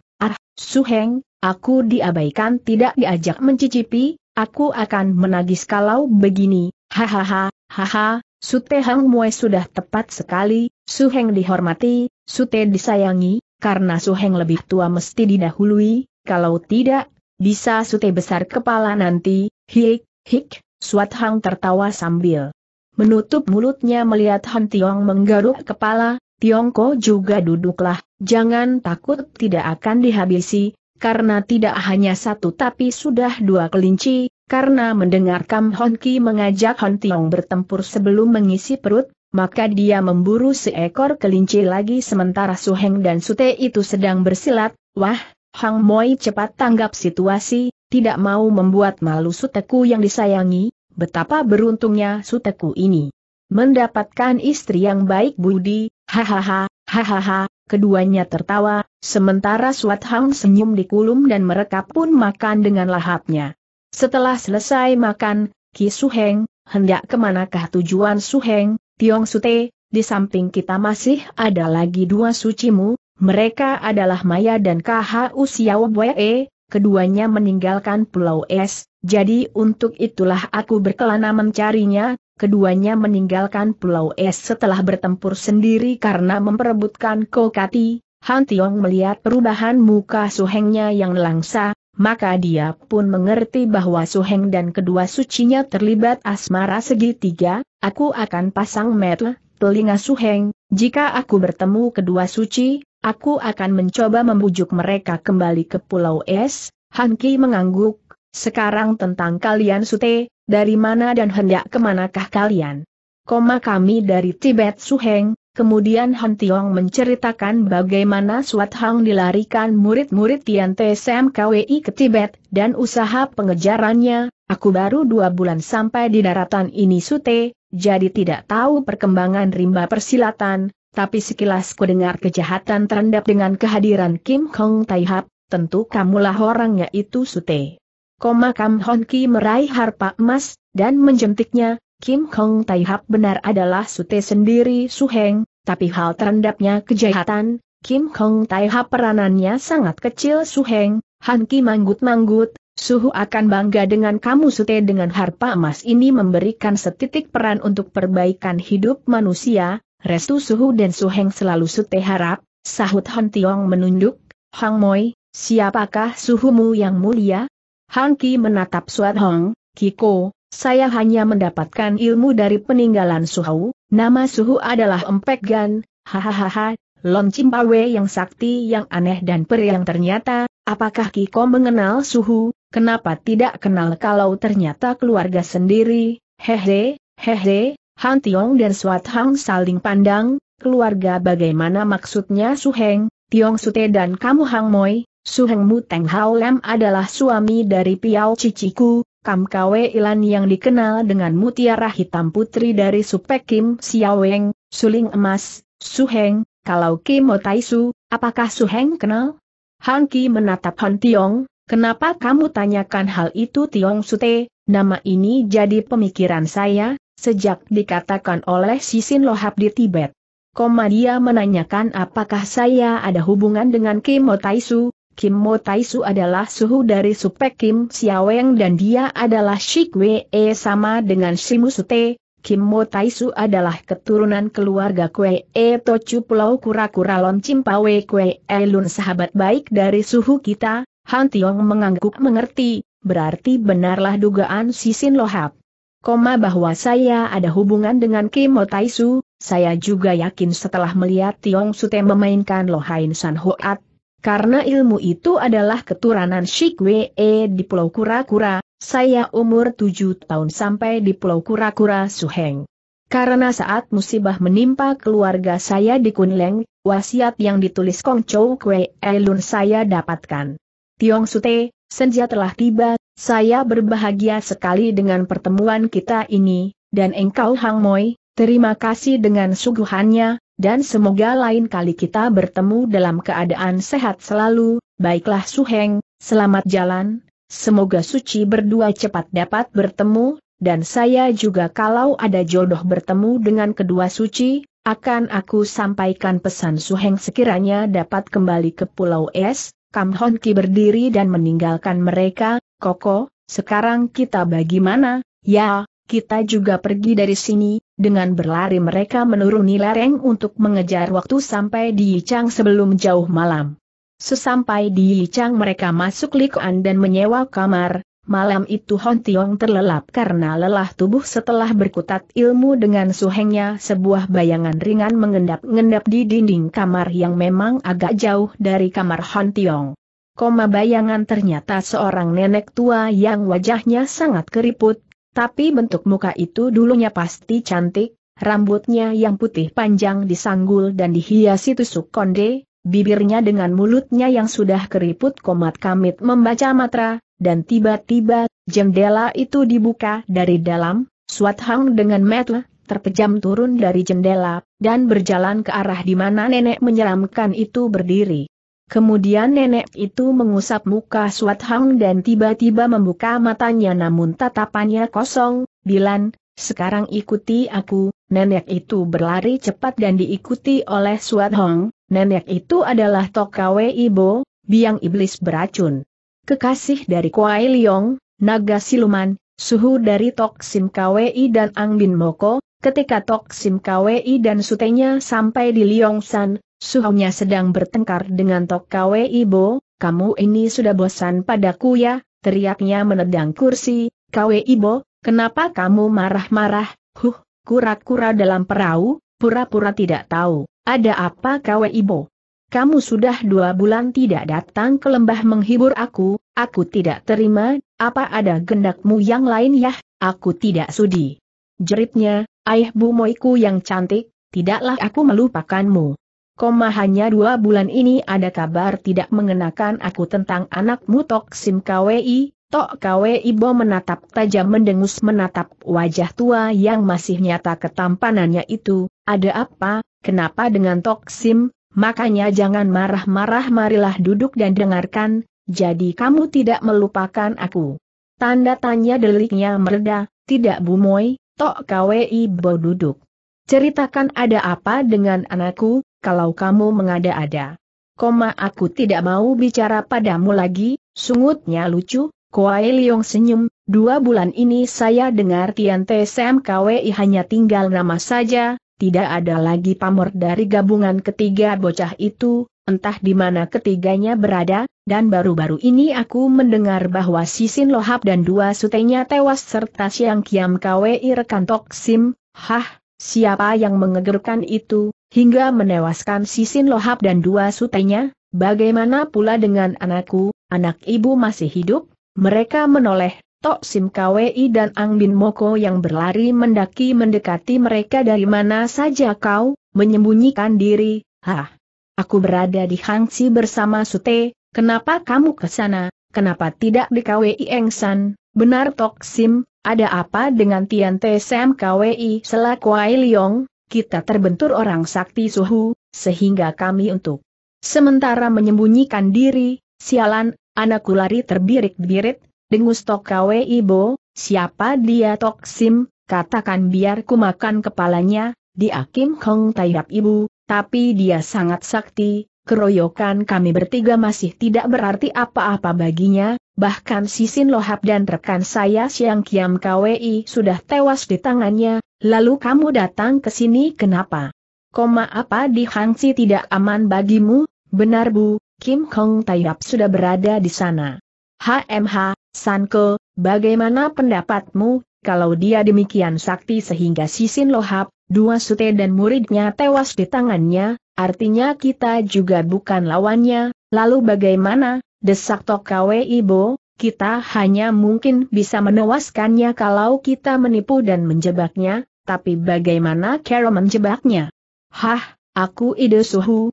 Suheng, aku diabaikan tidak diajak mencicipi, aku akan menagis kalau begini, hahaha, haha, Sute Hang Mue sudah tepat sekali, Suheng dihormati, Sute disayangi, karena Suheng lebih tua mesti didahului, kalau tidak, bisa Sute besar kepala nanti, hik, hik, Suat Hang tertawa sambil menutup mulutnya melihat Han Tiong menggaruk kepala, Tiongko juga duduklah, Jangan takut tidak akan dihabisi, karena tidak hanya satu tapi sudah dua kelinci, karena mendengar Kam Hon Ki mengajak Hon Tiong bertempur sebelum mengisi perut, maka dia memburu seekor kelinci lagi sementara Su Heng dan Su Te itu sedang bersilat, wah, Hang Moi cepat tanggap situasi, tidak mau membuat malu Su Suteku yang disayangi, betapa beruntungnya Su Suteku ini. Mendapatkan istri yang baik budi, hahaha, hahaha, Keduanya tertawa, sementara Suat Hang senyum di kulum dan mereka pun makan dengan lahapnya. Setelah selesai makan, Ki Suheng, hendak kemanakah tujuan Suheng, Tiong Sute, di samping kita masih ada lagi dua sucimu, mereka adalah Maya dan U Siaw Wee, keduanya meninggalkan Pulau Es, jadi untuk itulah aku berkelana mencarinya, keduanya meninggalkan Pulau Es setelah bertempur sendiri karena memperebutkan Kokati, Han Tiong melihat perubahan muka Suhengnya yang langsa, maka dia pun mengerti bahwa Suheng dan kedua sucinya terlibat asmara segitiga, aku akan pasang mata, telinga Suheng, jika aku bertemu kedua suci, aku akan mencoba membujuk mereka kembali ke Pulau Es, Han Ki mengangguk, sekarang tentang kalian Sute, dari mana dan hendak kemanakah kalian? Koma kami dari Tibet Suheng, kemudian Han Tiong menceritakan bagaimana Suat Hang dilarikan murid-murid Tian Te KWI ke Tibet, dan usaha pengejarannya, aku baru dua bulan sampai di daratan ini Sute, jadi tidak tahu perkembangan rimba persilatan, tapi sekilas ku dengar kejahatan terendap dengan kehadiran Kim Kong Taihap, tentu kamulah orangnya itu Sute. Koma Kam Hon Ki meraih harpa emas, dan menjentiknya, Kim Kong Tai Hap benar adalah Sute sendiri Suheng, tapi hal terendapnya kejahatan, Kim Kong Tai Hap peranannya sangat kecil Suheng, Han Ki manggut-manggut, Suhu akan bangga dengan kamu Sute dengan harpa emas ini memberikan setitik peran untuk perbaikan hidup manusia, restu Suhu dan Suheng selalu Sute harap, sahut Han Tiong menunduk, Hang Moi, siapakah suhumu yang mulia? Han Ki menatap Suat Hong, Kiko, saya hanya mendapatkan ilmu dari peninggalan Suhu, nama Suhu adalah Empek Gan, hahaha, Lon Cimpawe yang sakti yang aneh dan peri yang ternyata, apakah Kiko mengenal Suhu, kenapa tidak kenal kalau ternyata keluarga sendiri, hehe, hehe, Han Tiong dan Suat Hang saling pandang, keluarga bagaimana maksudnya Suheng, Tiong Sute dan kamu Hang Moi, Suheng Mu Teng Hao Lam adalah suami dari Piao Ciciku, Kam Kwe Ilan yang dikenal dengan mutiara hitam putri dari Supek Kim Siaweng Suling Emas, Suheng, kalau Kim Su, apakah Suheng kenal? Hang Ki menatap Han Tiong, kenapa kamu tanyakan hal itu Tiong Sute, nama ini jadi pemikiran saya, sejak dikatakan oleh Sisin Lohab di Tibet. Koma dia menanyakan apakah saya ada hubungan dengan Kim Su. Kim Mo Taisu adalah suhu dari Supek Kim Siaweng dan dia adalah Shik Wee sama dengan Shimusute. Kim Mo Taisu adalah keturunan keluarga Kue E Tochu Pulau Kura-Kura Lon Cimpawe Kue E Lun sahabat baik dari suhu kita, Han Tiong mengangguk mengerti, berarti benarlah dugaan Sisin Lohap. Koma bahwa saya ada hubungan dengan Kim Mo Taisu, saya juga yakin setelah melihat Tiong Sute memainkan Lohain San Hoat karena ilmu itu adalah keturunan Shikwe di Pulau Kura-Kura, saya umur tujuh tahun sampai di Pulau Kura-Kura Suheng. Karena saat musibah menimpa keluarga saya di Kunleng, wasiat yang ditulis Kong Chou Kwe Elun saya dapatkan. Tiong Sute, senja telah tiba, saya berbahagia sekali dengan pertemuan kita ini, dan engkau Hang Moi, terima kasih dengan suguhannya, dan semoga lain kali kita bertemu dalam keadaan sehat selalu, baiklah Suheng, selamat jalan, semoga suci berdua cepat dapat bertemu, dan saya juga kalau ada jodoh bertemu dengan kedua suci, akan aku sampaikan pesan Suheng sekiranya dapat kembali ke Pulau Es, Kam Hon Ki berdiri dan meninggalkan mereka, Koko, sekarang kita bagaimana, ya, kita juga pergi dari sini, dengan berlari mereka menuruni lereng untuk mengejar waktu sampai di Yichang sebelum jauh malam. Sesampai di Yichang mereka masuk likuan dan menyewa kamar, malam itu Hon Tiong terlelap karena lelah tubuh setelah berkutat ilmu dengan suhengnya sebuah bayangan ringan mengendap-ngendap di dinding kamar yang memang agak jauh dari kamar Hon Tiong. Koma bayangan ternyata seorang nenek tua yang wajahnya sangat keriput, tapi bentuk muka itu dulunya pasti cantik, rambutnya yang putih panjang disanggul dan dihiasi tusuk konde, bibirnya dengan mulutnya yang sudah keriput komat kamit membaca matra, dan tiba-tiba, jendela itu dibuka dari dalam, Suat Hang dengan metle terpejam turun dari jendela, dan berjalan ke arah di mana nenek menyeramkan itu berdiri. Kemudian nenek itu mengusap muka Suat Hang dan tiba-tiba membuka matanya namun tatapannya kosong, Bilan, sekarang ikuti aku, nenek itu berlari cepat dan diikuti oleh Suat Hang, nenek itu adalah Tokawe Ibo, biang iblis beracun. Kekasih dari Kuai Liong, naga siluman, suhu dari Tok Sim Kwei dan Angbin Moko, ketika Tok Sim Kwei dan sutenya sampai di San, Suhunya sedang bertengkar dengan Tok Kwe Ibo, kamu ini sudah bosan padaku ya, teriaknya menedang kursi, Kwe Ibo, kenapa kamu marah-marah, huh, kura-kura dalam perahu, pura-pura tidak tahu, ada apa Kwe Ibo? Kamu sudah dua bulan tidak datang ke lembah menghibur aku, aku tidak terima, apa ada gendakmu yang lain ya? aku tidak sudi. Jeritnya, ayah bumoiku yang cantik, tidaklah aku melupakanmu. Koma hanya dua bulan ini ada kabar tidak mengenakan aku tentang anakmu Tok Sim KWI, Tok KWI Bo menatap tajam mendengus menatap wajah tua yang masih nyata ketampanannya itu, ada apa, kenapa dengan Tok Sim, makanya jangan marah-marah marilah duduk dan dengarkan, jadi kamu tidak melupakan aku. Tanda tanya deliknya mereda, tidak bumoy, Tok KWI Bo duduk. Ceritakan ada apa dengan anakku, kalau kamu mengada-ada. Koma aku tidak mau bicara padamu lagi, sungutnya lucu, Kuai Leong senyum, dua bulan ini saya dengar Tian TSM KWI hanya tinggal nama saja, tidak ada lagi pamor dari gabungan ketiga bocah itu, entah di mana ketiganya berada, dan baru-baru ini aku mendengar bahwa Sisin Lohap dan dua sutenya tewas serta Siang Kiam KWI rekan Toksim, hah, siapa yang mengegerkan itu, hingga menewaskan Sisin Lohap dan dua sutenya, bagaimana pula dengan anakku, anak ibu masih hidup? Mereka menoleh, Tok Sim Kwei dan Ang Bin Moko yang berlari mendaki mendekati mereka dari mana saja kau, menyembunyikan diri, hah. Aku berada di Hangsi bersama Sute, kenapa kamu ke sana, kenapa tidak di Kwei KWI San? benar Tok Sim, ada apa dengan Tian Te Sam Kwei? selaku Ai Leong, kita terbentur orang sakti suhu, sehingga kami untuk sementara menyembunyikan diri, sialan, anakku lari terbirik-birit, dengus tokawe ibo, siapa dia toksim, katakan biar ku makan kepalanya, dia Kim Hong tayap ibu, tapi dia sangat sakti, keroyokan kami bertiga masih tidak berarti apa-apa baginya, bahkan Sisin Lohap dan rekan saya Siang Kiam KWI sudah tewas di tangannya, Lalu kamu datang ke sini kenapa? Koma apa di Hangsi tidak aman bagimu? Benar Bu, Kim Kong Taiyap sudah berada di sana. HMH, Sanko, bagaimana pendapatmu, kalau dia demikian sakti sehingga Sisin Lohap, dua sute dan muridnya tewas di tangannya, artinya kita juga bukan lawannya, lalu bagaimana, desak Tok Kwe Ibo, kita hanya mungkin bisa menewaskannya kalau kita menipu dan menjebaknya, tapi bagaimana cara menjebaknya? Hah, aku ide suhu,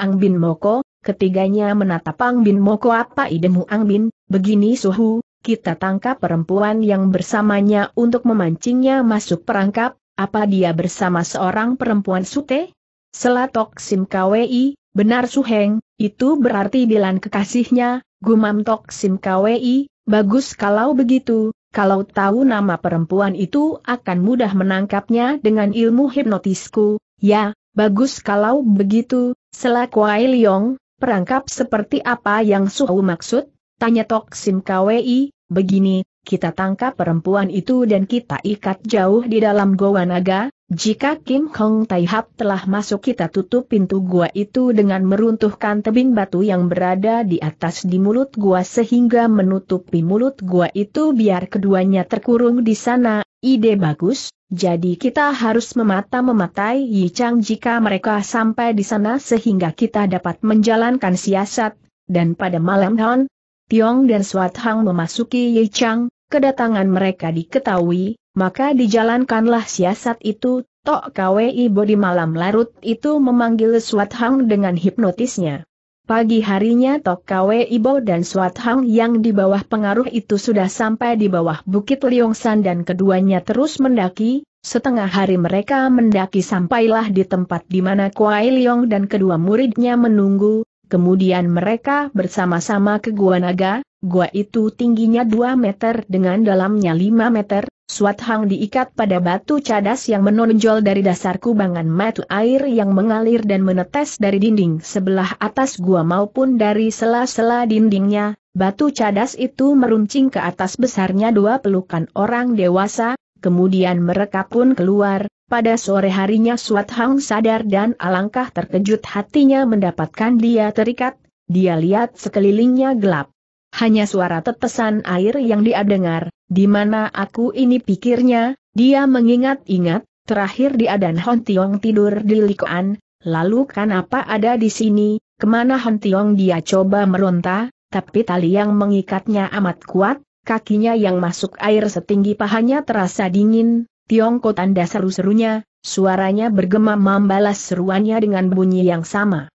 Ang bin Moko, ketiganya menatap Ang bin Moko apa idemu Ang bin, begini suhu, kita tangkap perempuan yang bersamanya untuk memancingnya masuk perangkap, apa dia bersama seorang perempuan sute? Selatok Sim KWI, benar Suheng, itu berarti bilan kekasihnya, Gumam Tok Sim Kwi, bagus kalau begitu, kalau tahu nama perempuan itu akan mudah menangkapnya dengan ilmu hipnotisku, ya, bagus kalau begitu, selaku Ai Leong, perangkap seperti apa yang Suhu maksud? Tanya Tok Sim Kwi, begini, kita tangkap perempuan itu dan kita ikat jauh di dalam goa naga, jika Kim Hong Tai Hap telah masuk kita tutup pintu gua itu dengan meruntuhkan tebing batu yang berada di atas di mulut gua sehingga menutupi mulut gua itu biar keduanya terkurung di sana, ide bagus, jadi kita harus memata-mematai Yi Chang jika mereka sampai di sana sehingga kita dapat menjalankan siasat, dan pada malam Hon, Tiong dan Swat Hang memasuki Ye Chang. kedatangan mereka diketahui, maka dijalankanlah siasat itu, Tok Kwi Bo di malam larut itu memanggil Swat Hang dengan hipnotisnya. Pagi harinya Tok Kwei Bo dan Swat Hang yang di bawah pengaruh itu sudah sampai di bawah Bukit Liongsan dan keduanya terus mendaki, Setengah hari mereka mendaki sampailah di tempat di mana Kuai Liong dan kedua muridnya menunggu, Kemudian mereka bersama-sama ke Gua Naga, gua itu tingginya 2 meter dengan dalamnya 5 meter, Suat Hang diikat pada batu cadas yang menonjol dari dasar kubangan matu air yang mengalir dan menetes dari dinding sebelah atas gua maupun dari sela-sela dindingnya, batu cadas itu meruncing ke atas besarnya dua pelukan orang dewasa, kemudian mereka pun keluar, pada sore harinya Suat Hang sadar dan alangkah terkejut hatinya mendapatkan dia terikat, dia lihat sekelilingnya gelap. Hanya suara tetesan air yang dia dengar, di mana aku ini pikirnya, dia mengingat-ingat, terakhir dia dan Hon Tiong tidur di Likoan, lalu kenapa ada di sini, kemana Hon Tiong dia coba meronta, tapi tali yang mengikatnya amat kuat, kakinya yang masuk air setinggi pahanya terasa dingin, Tiongkok tanda seru-serunya, suaranya bergema membalas seruannya dengan bunyi yang sama.